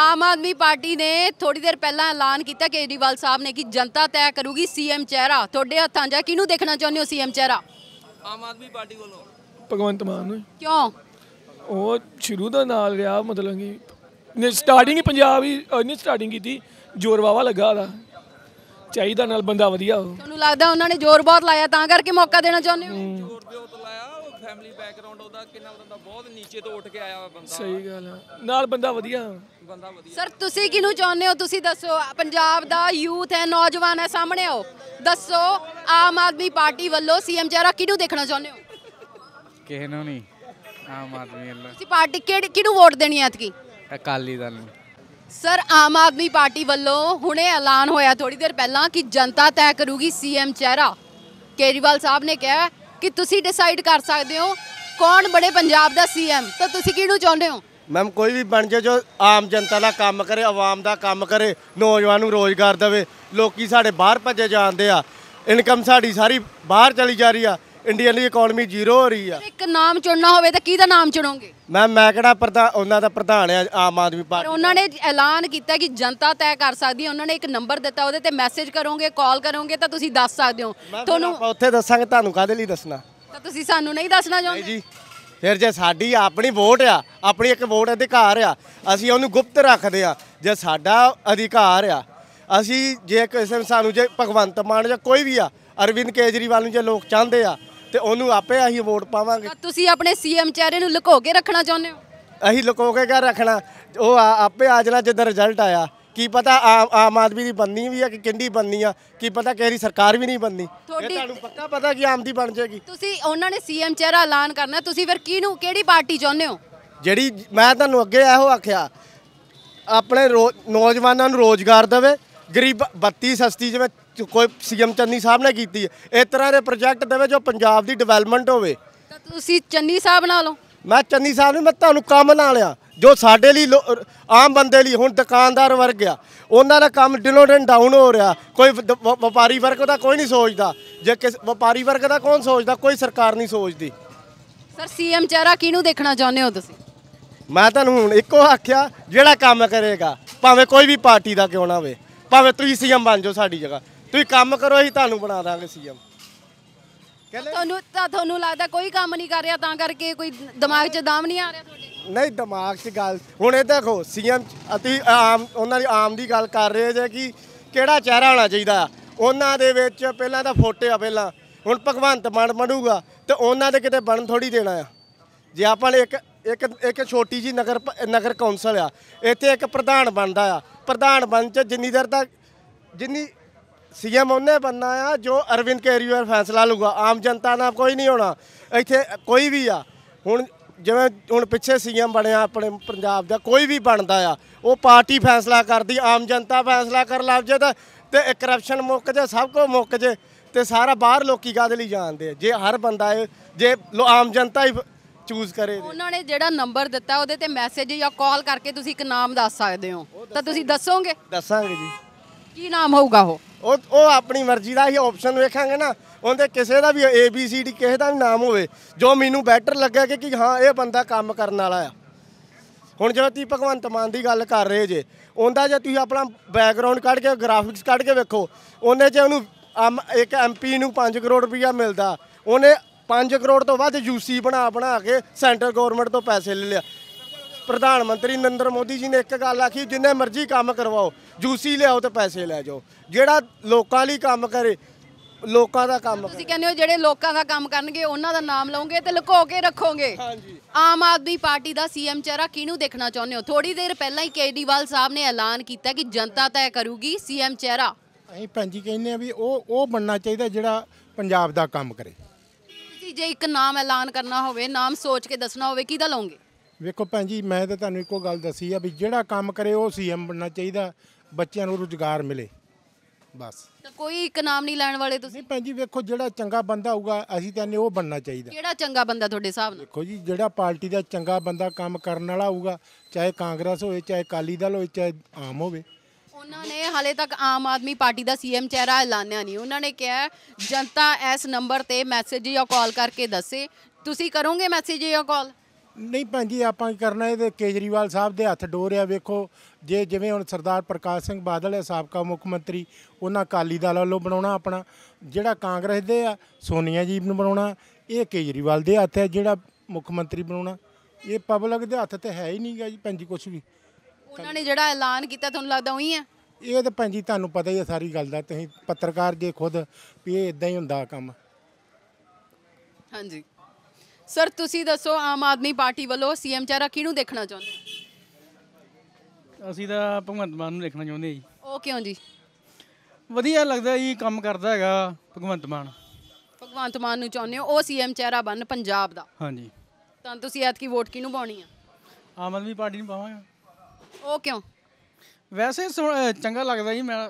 ਆਮ ਆਦਮੀ ਪਾਰਟੀ ਨੇ ਥੋੜੀ ਦੇਰ ਪਹਿਲਾਂ ਐਲਾਨ ਕੀਤਾ ਕੇਜਰੀਵਾਲ ਸਾਹਿਬ ਨੇ ਕਿ ਜਨਤਾ ਤੈਅ ਕਰੂਗੀ ਸੀਐਮ ਚਿਹਰਾ ਤੁਹਾਡੇ ਹੱਥਾਂ ਜਾਂ ਕਿਹਨੂੰ ਦੇਖਣਾ ਚਾਹੁੰਦੇ ਹੋ ਸੀਐਮ ਚਿਹਰਾ ਆਮ ਆਦਮੀ ਪਾਰਟੀ ਵੱਲੋਂ ਭਗਵੰਤ ਮਾਨ ਨੂੰ ਕਿਉਂ ਉਹ ਸ਼ੁਰੂ ਦਾ ਨਾਲ ਰਿਹਾ ਮਤਲਬ ਕਿ ਨੇ ਸਟਾਰਟਿੰਗ ਹੀ ਪੰਜਾਬ ਹੀ ਨਹੀਂ ਸਟਾਰਟਿੰਗ ਕੀਤੀ ਜੋਰ ਵਾਵਾ ਲੱਗਾ ਉਹਦਾ ਚਾਹੀਦਾ ਨਾਲ ਬੰਦਾ ਵਧੀਆ ਹੋ ਤੁਹਾਨੂੰ ਲੱਗਦਾ ਉਹਨਾਂ ਨੇ ਜ਼ੋਰ ਬਹੁਤ ਲਾਇਆ ਤਾਂ ਕਰਕੇ ਮੌਕਾ ਦੇਣਾ ਚਾਹੁੰਦੇ ਹੋ ਜ਼ੋਰ ਦੇ ਉਤ ਲਾਇਆ ਉਹ ਫੈਮਿਲੀ ਬੈਕਗ੍ਰਾਉਂਡ ਉਹਦਾ ਕਿੰਨਾ ਬੰਦਾ ਬਹੁਤ ਨੀਚੇ ਤੋਂ ਉੱਠ ਕੇ ਆਇਆ ਬੰਦਾ ਸਹੀ ਗੱਲ ਆ। ਨਾਲ ਬੰਦਾ ਵਧੀਆ ਬੰਦਾ ਵਧੀਆ ਸਰ ਤੁਸੀਂ ਕਿਹਨੂੰ ਚਾਹੁੰਦੇ ਹੋ ਤੁਸੀਂ ਦੱਸੋ ਪੰਜਾਬ ਦਾ ਯੂਥ ਹੈ ਨੌਜਵਾਨ ਹੈ ਸਾਹਮਣੇ ਆਓ ਦੱਸੋ ਆਮ ਆਦਮੀ ਪਾਰਟੀ ਵੱਲੋਂ ਸੀਐਮ ਚਿਹਰਾ ਕਿਹਨੂੰ ਦੇਖਣਾ ਚਾਹੁੰਦੇ ਹੋ ਕਿਹਨੂੰ ਨਹੀਂ ਆਮ ਆਦਮੀ ਵੱਲੋਂ ਤੁਸੀਂ ਪਾਰਟੀ ਕਿਹੜੀ ਕਿਹਨੂੰ ਵੋਟ ਦੇਣੀ ਹੈ ਤੁਸੀਂ ਅਕਾਲੀ ਦਲ ਨੂੰ ਸਰ ਆਮ ਆਦਮੀ ਪਾਰਟੀ ਵੱਲੋਂ ਹੁਣੇ ਐਲਾਨ ਹੋਇਆ ਥੋੜੀ ਦੇਰ ਪਹਿਲਾਂ ਕਿ ਜਨਤਾ ਤੈਅ ਕਰੂਗੀ ਸੀਐਮ ਚਿਹਰਾ ਕੇਰੀਵਾਲ ਸਾਹਿਬ ਨੇ ਕਿਹਾ ਕਿ ਤੁਸੀਂ ਡਿਸਾਈਡ ਕਰ ਸਕਦੇ ਹੋ ਕੌਣ ਬਣੇ ਪੰਜਾਬ ਦਾ ਸੀਐਮ ਤਾਂ ਤੁਸੀਂ ਕਿਹਨੂੰ ਚਾਹੁੰਦੇ ਹੋ ਮੈਮ ਕੋਈ ਵੀ ਬਣ ਜਾ ਜੋ ਆਮ ਜਨਤਾ ਦਾ ਕੰਮ ਕਰੇ ਆਵਾਮ ਦਾ ਕੰਮ ਕਰੇ ਨੌਜਵਾਨ ਨੂੰ ਰੋਜ਼ਗਾਰ ਦੇਵੇ ਲੋਕੀ ਸਾਡੇ ਬਾਹਰ ਭੱਜੇ ਜਾਂਦੇ ਆ ਇਨਕਮ ਸਾਡੀ ਸਾਰੀ ਬਾਹਰ ਚਲੀ ਜਾ ਰਹੀ ਆ ਇੰਡੀਆ ਲਈ ਇਕਨੋਮੀ ਜ਼ੀਰੋ ਹੋ ਰਹੀ ਆ ਇੱਕ ਨਾਮ ਚੁਣਨਾ ਹੋਵੇ ਤਾਂ ਕਿਹਦਾ ਨਾਮ ਚੁਣੋਗੇ ਮੈਂ ਮੈਂ ਕਿਹੜਾ ਪ੍ਰਧਾਨ ਉਹਨਾਂ ਦਾ ਪ੍ਰਧਾਨ ਆ ਆਮ ਆਦਮੀ ਪਾਰਟੀ ਪਰ ਉਹਨਾਂ ਨੇ ਐਲਾਨ ਕੀਤਾ ਕਿ ਜਨਤਾ ਤੈਅ ਕਰ ਸਕਦੀ ਹੈ ਉਹਨਾਂ ਨੇ ਇੱਕ ਨੰਬਰ ਦਿੱਤਾ ਉਹਦੇ ਤੇ ਮੈਸੇਜ ਕਰੋਗੇ ਕਾਲ ਕਰੋਗੇ ਤਾਂ ਤੁਸੀਂ ਦੱਸ ਸਕਦੇ ਹੋ ਤੁਹਾਨੂੰ ਆਪਾਂ ਉੱਥੇ ਦੱਸਾਂਗੇ ਤੁਹਾਨੂੰ ਕਾਦੇ ਲਈ ਦੱਸਣਾ ਤਾਂ ਤੁਸੀਂ ਸਾਨੂੰ ਨਹੀਂ ਦੱਸਣਾ ਚਾਹੁੰਦੇ ਜੀ ਫਿਰ ਜੇ ਸਾਡੀ ਆਪਣੀ ਵੋਟ ਆ ਆਪਣੀ ਇੱਕ ਵੋਟ ਅਧਿਕਾਰ ਆ ਅਸੀਂ ਉਹਨੂੰ ਗੁਪਤ ਰੱਖਦੇ ਆ ਜੇ ਸਾਡਾ ਅਧਿਕਾਰ ਆ ਅਸੀਂ ਜੇ ਕਿਸੇ ਸਾਨੂੰ ਜੇ ਭਗਵੰਤ ਮਾਨ ਜਾਂ ਕੋਈ ਵੀ ਆ ਅਰਵਿੰਦ ਕੇਜਰੀਵਾਲ ਨੂੰ ਜੇ ਲੋਕ ਚਾਹੁੰਦੇ ਆ ਤੇ ਉਹਨੂੰ ਆਪੇ ਆਹੀ ਵੋਟ ਪਾਵਾਂਗੇ ਤੁਸੀਂ ਆਪਣੇ ਸੀਐਮ ਚਿਹਰੇ ਨੂੰ ਲੁਕੋ ਕੇ ਰੱਖਣਾ ਚਾਹੁੰਦੇ ਹੋ ਅਸੀਂ ਲੁਕੋ ਕੇ ਘਰ ਰੱਖਣਾ ਉਹ ਆਪੇ ਆ ਜਣਾ ਜਦੋਂ ਰਿਜ਼ਲਟ ਆਇਆ ਕੀ ਪਤਾ ਆਮ ਆਦਮੀ ਦੀ ਬੰਨੀ ਵੀ ਆ ਕਿ ਕਿੰਡੀ ਬੰਨੀ ਆ ਕੀ ਪਤਾ ਕਿਹੜੀ ਸਰਕਾਰ ਵੀ ਨਹੀਂ ਬੰਨੀ ਇਹ ਤੁਹਾਨੂੰ ਪੱਕਾ ਪਤਾ ਕਿ ਆਮ ਦੀ ਬਣ ਜਾਏਗੀ ਤੁਸੀਂ ਉਹਨਾਂ ਨੇ ਸੀਐਮ ਚਿਹਰਾ ਐਲਾਨ ਕਰਨਾ ਤੁਸੀਂ ਫਿਰ ਕਿਹਨੂੰ ਕਿਹੜੀ ਪਾਰਟੀ ਚਾਹੁੰਦੇ ਹੋ ਜਿਹੜੀ ਮੈਂ ਤੁਹਾਨੂੰ ਅੱਗੇ ਇਹੋ ਆਖਿਆ ਆਪਣੇ ਨੌਜਵਾਨਾਂ ਨੂੰ ਰੋਜ਼ਗਾਰ ਦੇਵੇ ਗਰੀਬ ਬੱਤੀ ਸਸਤੀ ਜਿਵੇਂ ਕੋਈ ਸੀਐਮ ਚੰਨੀ ਸਾਹਿਬ ਨੇ ਕੀਤੀ ਹੈ ਇਸ ਤਰ੍ਹਾਂ ਦੇ ਪ੍ਰੋਜੈਕਟ ਦੇਵੇ ਜੋ ਪੰਜਾਬ ਦੀ ਡਿਵੈਲਪਮੈਂਟ ਹੋਵੇ ਤਾਂ ਤੁਸੀਂ ਚੰਨੀ ਸਾਹਿਬ ਨਾਲੋਂ ਮੈਂ ਚੰਨੀ ਸਾਹਿਬ ਨੂੰ ਮੈਂ ਤੁਹਾਨੂੰ ਕੰਮ ਨਾਲ ਆ ਜੋ ਸਾਡੇ ਲਈ ਆਮ ਬੰਦੇ ਲਈ ਹੁਣ ਦੁਕਾਨਦਾਰ ਵਰਗ ਆ ਉਹਨਾਂ ਦਾ ਕੰਮ ਦਿਨੋਂ ਦਿਨ ਡਾਊਨ ਹੋ ਰਿਹਾ ਕੋਈ ਵਪਾਰੀ ਵਰਗ ਦਾ ਕੋਈ ਨਹੀਂ ਸੋਚਦਾ ਜੇ ਕਿਸ ਵਪਾਰੀ ਵਰਗ ਦਾ ਕੌਣ ਸੋਚਦਾ ਕੋਈ ਸਰਕਾਰ ਨਹੀਂ ਸੋਚਦੀ ਸਰ ਸੀਐਮ ਚਾਰਾ ਕਿਹਨੂੰ ਦੇਖਣਾ ਚਾਹੁੰਦੇ ਹੋ ਤੁਸੀਂ ਮੈਂ ਤੁਹਾਨੂੰ ਹੁਣ ਇੱਕੋ ਆਖਿਆ ਜਿਹੜਾ ਕੰਮ ਕਰੇਗਾ ਭਾਵੇਂ ਕੋਈ ਵੀ ਪਾਰਟੀ ਦਾ ਕਿਉਂ ਨਾ ਹੋਵੇ ਭਾਵੇਂ ਤੁਸੀਂ ਸੀਐਮ ਬਣ ਜਾਓ ਸਾਡੀ ਜਗ੍ਹਾ ਤੁਸੀਂ ਕੰਮ ਕਰੋ ਅਸੀਂ ਤੁਹਾਨੂੰ ਬਣਾ ਦਾਂਗੇ ਸੀਐਮ ਤੁਹਾਨੂੰ ਤਾਂ ਤੁਹਾਨੂੰ ਲੱਗਦਾ ਕੋਈ ਕੰਮ ਨਹੀਂ ਕਰ ਰਿਹਾ ਤਾਂ ਕਰਕੇ ਕੋਈ ਦਿਮਾਗ 'ਚ ਦਮ ਨਹੀਂ ਆ ਰਿਹਾ ਤੁਹਾਡੇ ਨਹੀਂ ਦਿਮਾਗ 'ਚ ਗੱਲ ਹੁਣ ਇਹ ਦੇਖੋ ਸੀਐਮ ਅਸੀਂ ਆਮ ਉਹਨਾਂ ਦੀ ਆਮ ਦੀ ਗੱਲ ਕਰ ਰਹੇ ਜੇ ਕਿ ਕਿਹੜਾ ਚਿਹਰਾ ਹੋਣਾ ਚਾਹੀਦਾ ਉਹਨਾਂ ਦੇ ਵਿੱਚ ਪਹਿਲਾਂ ਤਾਂ ਫੋਟੇ ਆ ਪਹਿਲਾਂ ਹੁਣ ਭਗਵੰਤ ਮਾਨ ਬਣੂਗਾ ਤੇ ਉਹਨਾਂ ਦੇ ਕਿਤੇ ਬਣ ਥੋੜੀ ਦੇਣਾ ਆ ਜੇ ਆਪਾਂ ਇੱਕ ਇੱਕ ਇੱਕ ਛੋਟੀ ਜੀ ਨਗਰ ਨਗਰ ਕੌਂਸਲ ਆ ਇੱਥੇ ਇੱਕ ਪ੍ਰਧਾਨ ਬਣਦਾ ਆ ਪ੍ਰਧਾਨ ਬਣ ਚ ਜਿੰਨੀ ਦਰ ਤੱਕ ਜਿੰਨੀ ਸੀਐਮ ਉਹਨੇ ਬੰਨਾ ਆ ਜੋ ਅਰਵਿੰਦ ਕੇਰੀਵਾਲ ਫੈਸਲਾ ਲੂਗਾ ਆਮ ਜਨਤਾ ਨਾਲ ਕੋਈ ਨਹੀਂ ਹੋਣਾ ਇੱਥੇ ਕੋਈ ਵੀ ਆ ਹੁਣ ਜਿਵੇਂ ਹੁਣ ਪਿੱਛੇ ਸੀਐਮ ਬਣਿਆ ਆਪਣੇ ਪੰਜਾਬ ਦਾ ਕੋਈ ਵੀ ਬਣਦਾ ਆ ਉਹ ਪਾਰਟੀ ਫੈਸਲਾ ਕਰਦੀ ਆਮ ਜਨਤਾ ਫੈਸਲਾ ਕਰ ਲੱਭ ਜੇ ਤਾਂ ਤੇ ਕਰਪਸ਼ਨ ਮੁੱਕ ਜੇ ਸਭ ਕੋ ਮੁੱਕ ਜੇ ਤੇ ਸਾਰਾ ਬਾਹਰ ਲੋਕੀ ਗਾਦ ਲਈ ਜਾਣਦੇ ਜੇ ਹਰ ਬੰਦਾ ਜੇ ਆਮ ਜਨਤਾ ਹੀ ਚੂਜ਼ ਕਰੇ ਉਹਨਾਂ ਨੇ ਜਿਹੜਾ ਨੰਬਰ ਦਿੱਤਾ ਉਹਦੇ ਤੇ ਮੈਸੇਜ ਜਾਂ ਕਾਲ ਕਰਕੇ ਤੁਸੀਂ ਇੱਕ ਨਾਮ ਦੱਸ ਸਕਦੇ ਹੋ ਤਾਂ ਤੁਸੀਂ ਦੱਸੋਗੇ ਦੱਸਾਂਗੇ ਜੀ ਕੀ ਨਾਮ ਹੋਊਗਾ ਉਹ ਉਹ ਉਹ ਆਪਣੀ ਮਰਜ਼ੀ ਦਾ ਹੀ ਆਪਸ਼ਨ ਵੇਖਾਂਗੇ ਨਾ ਉਹਦੇ ਕਿਸੇ ਦਾ ਵੀ ਏ ਬੀ ਸੀ ਡੀ ਕਿਸੇ ਦਾ ਵੀ ਨਾਮ ਹੋਵੇ ਜੋ ਮੈਨੂੰ ਬੈਟਰ ਲੱਗਾ ਕਿ ਹਾਂ ਇਹ ਬੰਦਾ ਕੰਮ ਕਰਨ ਵਾਲਾ ਆ ਹੁਣ ਜਦੋਂ ਤੁਸੀਂ ਭਗਵੰਤ ਮਾਨ ਦੀ ਗੱਲ ਕਰ ਰਹੇ ਜੇ ਉਹਦਾ ਜੇ ਤੁਸੀਂ ਆਪਣਾ ਬੈਕਗ੍ਰਾਉਂਡ ਕੱਢ ਕੇ ਗ੍ਰਾਫਿਕਸ ਕੱਢ ਕੇ ਵੇਖੋ ਉਹਨੇ ਜੇ ਉਹਨੂੰ ਇੱਕ ਐਮਪੀ ਨੂੰ 5 ਕਰੋੜ ਰੁਪਇਆ ਮਿਲਦਾ ਉਹਨੇ 5 ਕਰੋੜ ਤੋਂ ਵੱਧ ਯੂਸੀ ਬਣਾ ਬਣਾ ਕੇ ਸੈਂਟਰ ਗਵਰਨਮੈਂਟ ਤੋਂ ਪੈਸੇ ਲੈ ਲਿਆ ਪ੍ਰਧਾਨ ਮੰਤਰੀ ਨਰਿੰਦਰ ਮੋਦੀ ਜੀ ਨੇ ਇੱਕ ਗੱਲ ਆਖੀ ਜਿੰਨੇ ਮਰਜ਼ੀ ਕੰਮ ਕਰਵਾਓ ਜੂਸੀ ਲਿਆਓ ਤੇ ਪੈਸੇ ਲੈ ਜਾਓ ਜਿਹੜਾ ਲੋਕਾਂ ਲਈ ਕੰਮ ਕਰੇ ਲੋਕਾਂ ਦਾ ਕੰਮ ਤੁਸੀਂ ਕਹਿੰਦੇ ਹੋ ਜਿਹੜੇ ਲੋਕਾਂ ਦਾ ਕੰਮ ਕਰਨਗੇ ਉਹਨਾਂ ਦਾ ਨਾਮ ਲਓਗੇ ਤੇ ਲੁਕੋ ਕੇ ਰੱਖੋਗੇ ਹਾਂਜੀ ਆਮ ਆਦਮੀ ਪਾਰਟੀ ਦਾ ਸੀਐਮ ਚਿਹਰਾ ਕਿਹਨੂੰ ਦੇਖਣਾ ਚਾਹੁੰਦੇ ਹੋ ਥੋੜੀ ਦੇਰ ਪਹਿਲਾਂ ਹੀ ਕੇਡੀਵਾਲ ਸਾਹਿਬ ਨੇ ਐਲਾਨ ਕੀਤਾ ਕਿ ਜਨਤਾ ਤੈਅ ਕਰੂਗੀ ਸੀਐਮ ਚਿਹਰਾ ਅਸੀਂ ਭੈਣ ਜੀ ਕਹਿੰਦੇ ਆ ਵੀ ਉਹ ਉਹ ਬਣਨਾ ਚਾਹੀਦਾ ਜਿਹੜਾ ਪੰਜਾਬ ਦਾ ਕੰਮ ਕਰੇ ਤੁਸੀਂ ਜੇ ਇੱਕ ਨਾਮ ਐਲਾਨ ਕਰਨਾ ਹੋਵੇ ਨਾਮ ਸੋਚ ਕੇ ਦੱਸਣਾ ਹੋਵੇ ਕਿਹਦਾ ਲਓਗੇ ਵੇਖੋ ਭੈਣ ਜੀ ਮੈਂ ਤਾਂ ਤੁਹਾਨੂੰ ਇੱਕੋ ਗੱਲ ਦੱਸੀ ਆ ਵੀ ਜਿਹੜਾ ਕੰਮ ਕਰੇ ਉਹ ਸੀਐਮ ਬਣਨਾ ਚਾਹੀਦਾ ਬੱਚਿਆਂ ਨੂੰ ਰੁਜ਼ਗਾਰ ਮਿਲੇ ਬਸ ਤਾਂ ਕੋਈ ਇੱਕ ਨਾਮ ਨਹੀਂ ਲੈਣ ਵਾਲੇ ਤੁਸੀਂ ਨਹੀਂ ਭੈਣ ਜੀ ਵੇਖੋ ਜਿਹੜਾ ਚੰਗਾ ਬੰਦਾ ਹੋਊਗਾ ਅਸੀਂ ਤਾਂ ਉਹ ਬਣਨਾ ਚਾਹੀਦਾ ਕਿਹੜਾ ਚੰਗਾ ਬੰਦਾ ਤੁਹਾਡੇ ਹਿਸਾਬ ਨਾਲ ਦੇਖੋ ਜੀ ਜਿਹੜਾ ਪਾਰਟੀ ਦਾ ਚੰਗਾ ਬੰਦਾ ਕੰਮ ਕਰਨ ਵਾਲਾ ਹੋਊਗਾ ਚਾਹੇ ਕਾਂਗਰਸ ਹੋਵੇ ਚਾਹੇ ਅਕਾਲੀ ਦਲ ਹੋਵੇ ਚਾਹੇ ਆਮ ਹੋਵੇ ਉਹਨਾਂ ਨੇ ਹਾਲੇ ਤੱਕ ਆਮ ਆਦਮੀ ਪਾਰਟੀ ਦਾ ਸੀਐਮ ਚਿਹਰਾ ਐਲਾਨਿਆ ਨਹੀਂ ਉਹਨਾਂ ਨੇ ਕਿਹਾ ਜਨਤਾ ਇਸ ਨੰਬਰ ਤੇ ਮੈਸੇਜ ਜਾਂ ਕਾਲ ਕਰਕੇ ਦੱਸੇ ਤੁਸੀਂ ਕਰੋਗੇ ਮੈਸੇਜ ਜਾਂ ਕਾਲ ਨਹੀਂ ਪੈਂਦੀ ਆਪਾਂ ਕੀ ਕਰਨਾ ਇਹਦੇ ਕੇਜਰੀਵਾਲ ਸਾਹਿਬ ਦੇ ਹੱਥ ਡੋਰਿਆ ਵੇਖੋ ਜੇ ਜਿਵੇਂ ਹੁਣ ਸਰਦਾਰ ਪ੍ਰਕਾਸ਼ ਸਿੰਘ ਬਾਦਲ ਹੈ ਸਾਬਕਾ ਮੁੱਖ ਮੰਤਰੀ ਉਹਨਾਂ ਅਕਾਲੀ ਦਲ ਵੱਲੋਂ ਬਣਾਉਣਾ ਆਪਣਾ ਜਿਹੜਾ ਕਾਂਗਰਸ ਦੇ ਆ ਸੋਨੀਆ ਜੀ ਨੂੰ ਬਣਾਉਣਾ ਇਹ ਕੇਜਰੀਵਾਲ ਦੇ ਹੱਥ ਹੈ ਜਿਹੜਾ ਮੁੱਖ ਮੰਤਰੀ ਬਣਾਉਣਾ ਇਹ ਪਬਲਿਕ ਦੇ ਹੱਥ ਤੇ ਹੈ ਹੀ ਨਹੀਂਗਾ ਜੀ ਪੰਜੀ ਕੁਝ ਵੀ ਉਹਨਾਂ ਨੇ ਜਿਹੜਾ ਐਲਾਨ ਕੀਤਾ ਤੁਹਾਨੂੰ ਲੱਗਦਾ ਉਹੀ ਹੈ ਇਹ ਤਾਂ ਪੰਜੀ ਤੁਹਾਨੂੰ ਪਤਾ ਹੀ ਹੈ ਸਾਰੀ ਗੱਲ ਦਾ ਤੁਸੀਂ ਪੱਤਰਕਾਰ ਜੇ ਖੁਦ ਵੀ ਇਹ ਇਦਾਂ ਹੀ ਹੁੰਦਾ ਕੰਮ ਹਾਂਜੀ ਸਰ ਤੁਸੀਂ ਦੱਸੋ ਆਮ ਆਦਮੀ ਪਾਰਟੀ ਵੱਲੋਂ ਸੀਐਮ ਚਾਰਾ ਕਿਹਨੂੰ ਦੇਖਣਾ ਚਾਹੁੰਦੇ ਅਸੀਂ ਤਾਂ ਭਗਵੰਤ ਮਾਨ ਨੂੰ ਦੇਖਣਾ ਚਾਹੁੰਦੇ ਜੀ ਉਹ ਕਿਉਂ ਜੀ ਵਧੀਆ ਲੱਗਦਾ ਜੀ ਕੰਮ ਕਰਦਾ ਹੈਗਾ ਭਗਵੰਤ ਮਾਨ ਭਗਵੰਤ ਮਾਨ ਨੂੰ ਚਾਹੁੰਦੇ ਹੋ ਉਹ ਸੀਐਮ ਚਾਰਾ ਬਣ ਪੰਜਾਬ ਦਾ ਹਾਂਜੀ ਤਾਂ ਤੁਸੀਂ ਐਤਕੀ ਵੋਟ ਕਿਹਨੂੰ ਪਾਉਣੀ ਆ ਆਮ ਆਦਮੀ ਪਾਰਟੀ ਨੂੰ ਪਾਵਾਂਗਾ ਉਹ ਕਿਉਂ ਵੈਸੇ ਚੰਗਾ ਲੱਗਦਾ ਜੀ ਮੈਂ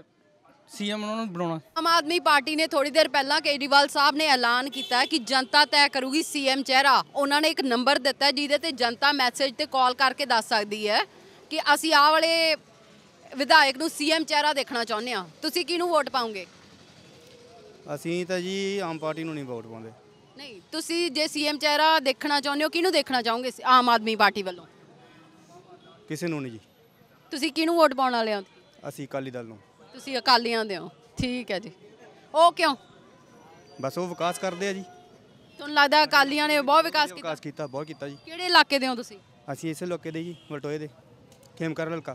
ਸੀਐਮ ਉਹਨਾਂ ਨੂੰ ਬਣਾਉਣਾ ਆਮ ਆਦਮੀ ਪਾਰਟੀ ਨੇ ਥੋੜੀ ਦੇਰ ਪਹਿਲਾਂ ਕੇਜਰੀਵਾਲ ਸਾਹਿਬ ਨੇ ਐਲਾਨ ਕੀਤਾ ਕਿ ਜਨਤਾ ਤੈਅ ਕਰੂਗੀ ਸੀਐਮ ਚਿਹਰਾ ਉਹਨਾਂ ਨੇ ਇੱਕ ਨੰਬਰ ਦਿੱਤਾ ਜਿਹਦੇ ਤੇ ਜਨਤਾ ਮੈਸੇਜ ਤੇ ਕਾਲ ਕਰਕੇ ਦੱਸ ਸਕਦੀ ਹੈ ਕਿ ਅਸੀਂ ਆਹ ਵਾਲੇ ਵਿਧਾਇਕ ਨੂੰ ਸੀਐਮ ਚਿਹਰਾ ਦੇਖਣਾ ਚਾਹੁੰਦੇ ਆ ਤੁਸੀਂ ਕਿਹਨੂੰ ਵੋਟ ਪਾਉਂਗੇ ਅਸੀਂ ਤਾਂ ਜੀ ਆਮ ਪਾਰਟੀ ਨੂੰ ਨਹੀਂ ਵੋਟ ਪਾਉਂਦੇ ਨਹੀਂ ਤੁਸੀਂ ਜੇ ਸੀਐਮ ਚਿਹਰਾ ਦੇਖਣਾ ਚਾਹੁੰਦੇ ਹੋ ਕਿਹਨੂੰ ਦੇਖਣਾ ਚਾਹੋਗੇ ਆਮ ਆਦਮੀ ਪਾਰਟੀ ਵੱਲੋਂ ਕਿਸੇ ਨੂੰ ਨਹੀਂ ਜੀ ਤੁਸੀਂ ਕਿਹਨੂੰ ਵੋਟ ਪਾਉਣ ਵਾਲੇ ਹੋ ਅਸੀਂ ਅਕਾਲੀ ਦਲ ਨੂੰ ਤੁਸੀਂ ਅਕਾਲੀਆਂ ਦੇ ਹੋ ਠੀਕ ਹੈ ਜੀ ਉਹ ਕਿਉਂ ਬਸ ਉਹ ਵਿਕਾਸ ਕਰਦੇ ਆ ਜੀ ਤੁਹਾਨੂੰ ਲੱਗਦਾ ਅਕਾਲੀਆਂ ਨੇ ਬਹੁਤ ਵਿਕਾਸ ਕੀਤਾ ਵਿਕਾਸ ਕੀਤਾ ਬਹੁਤ ਕੀਤਾ ਜੀ ਕਿਹੜੇ ਇਲਾਕੇ ਦੇ ਹੋ ਤੁਸੀਂ ਅਸੀਂ ਇਸੇ ਲੋਕੇ ਦੇ ਜੀ ਵਲਟੋਏ ਦੇ ਖੇਮਕਰ ਹਲਕਾ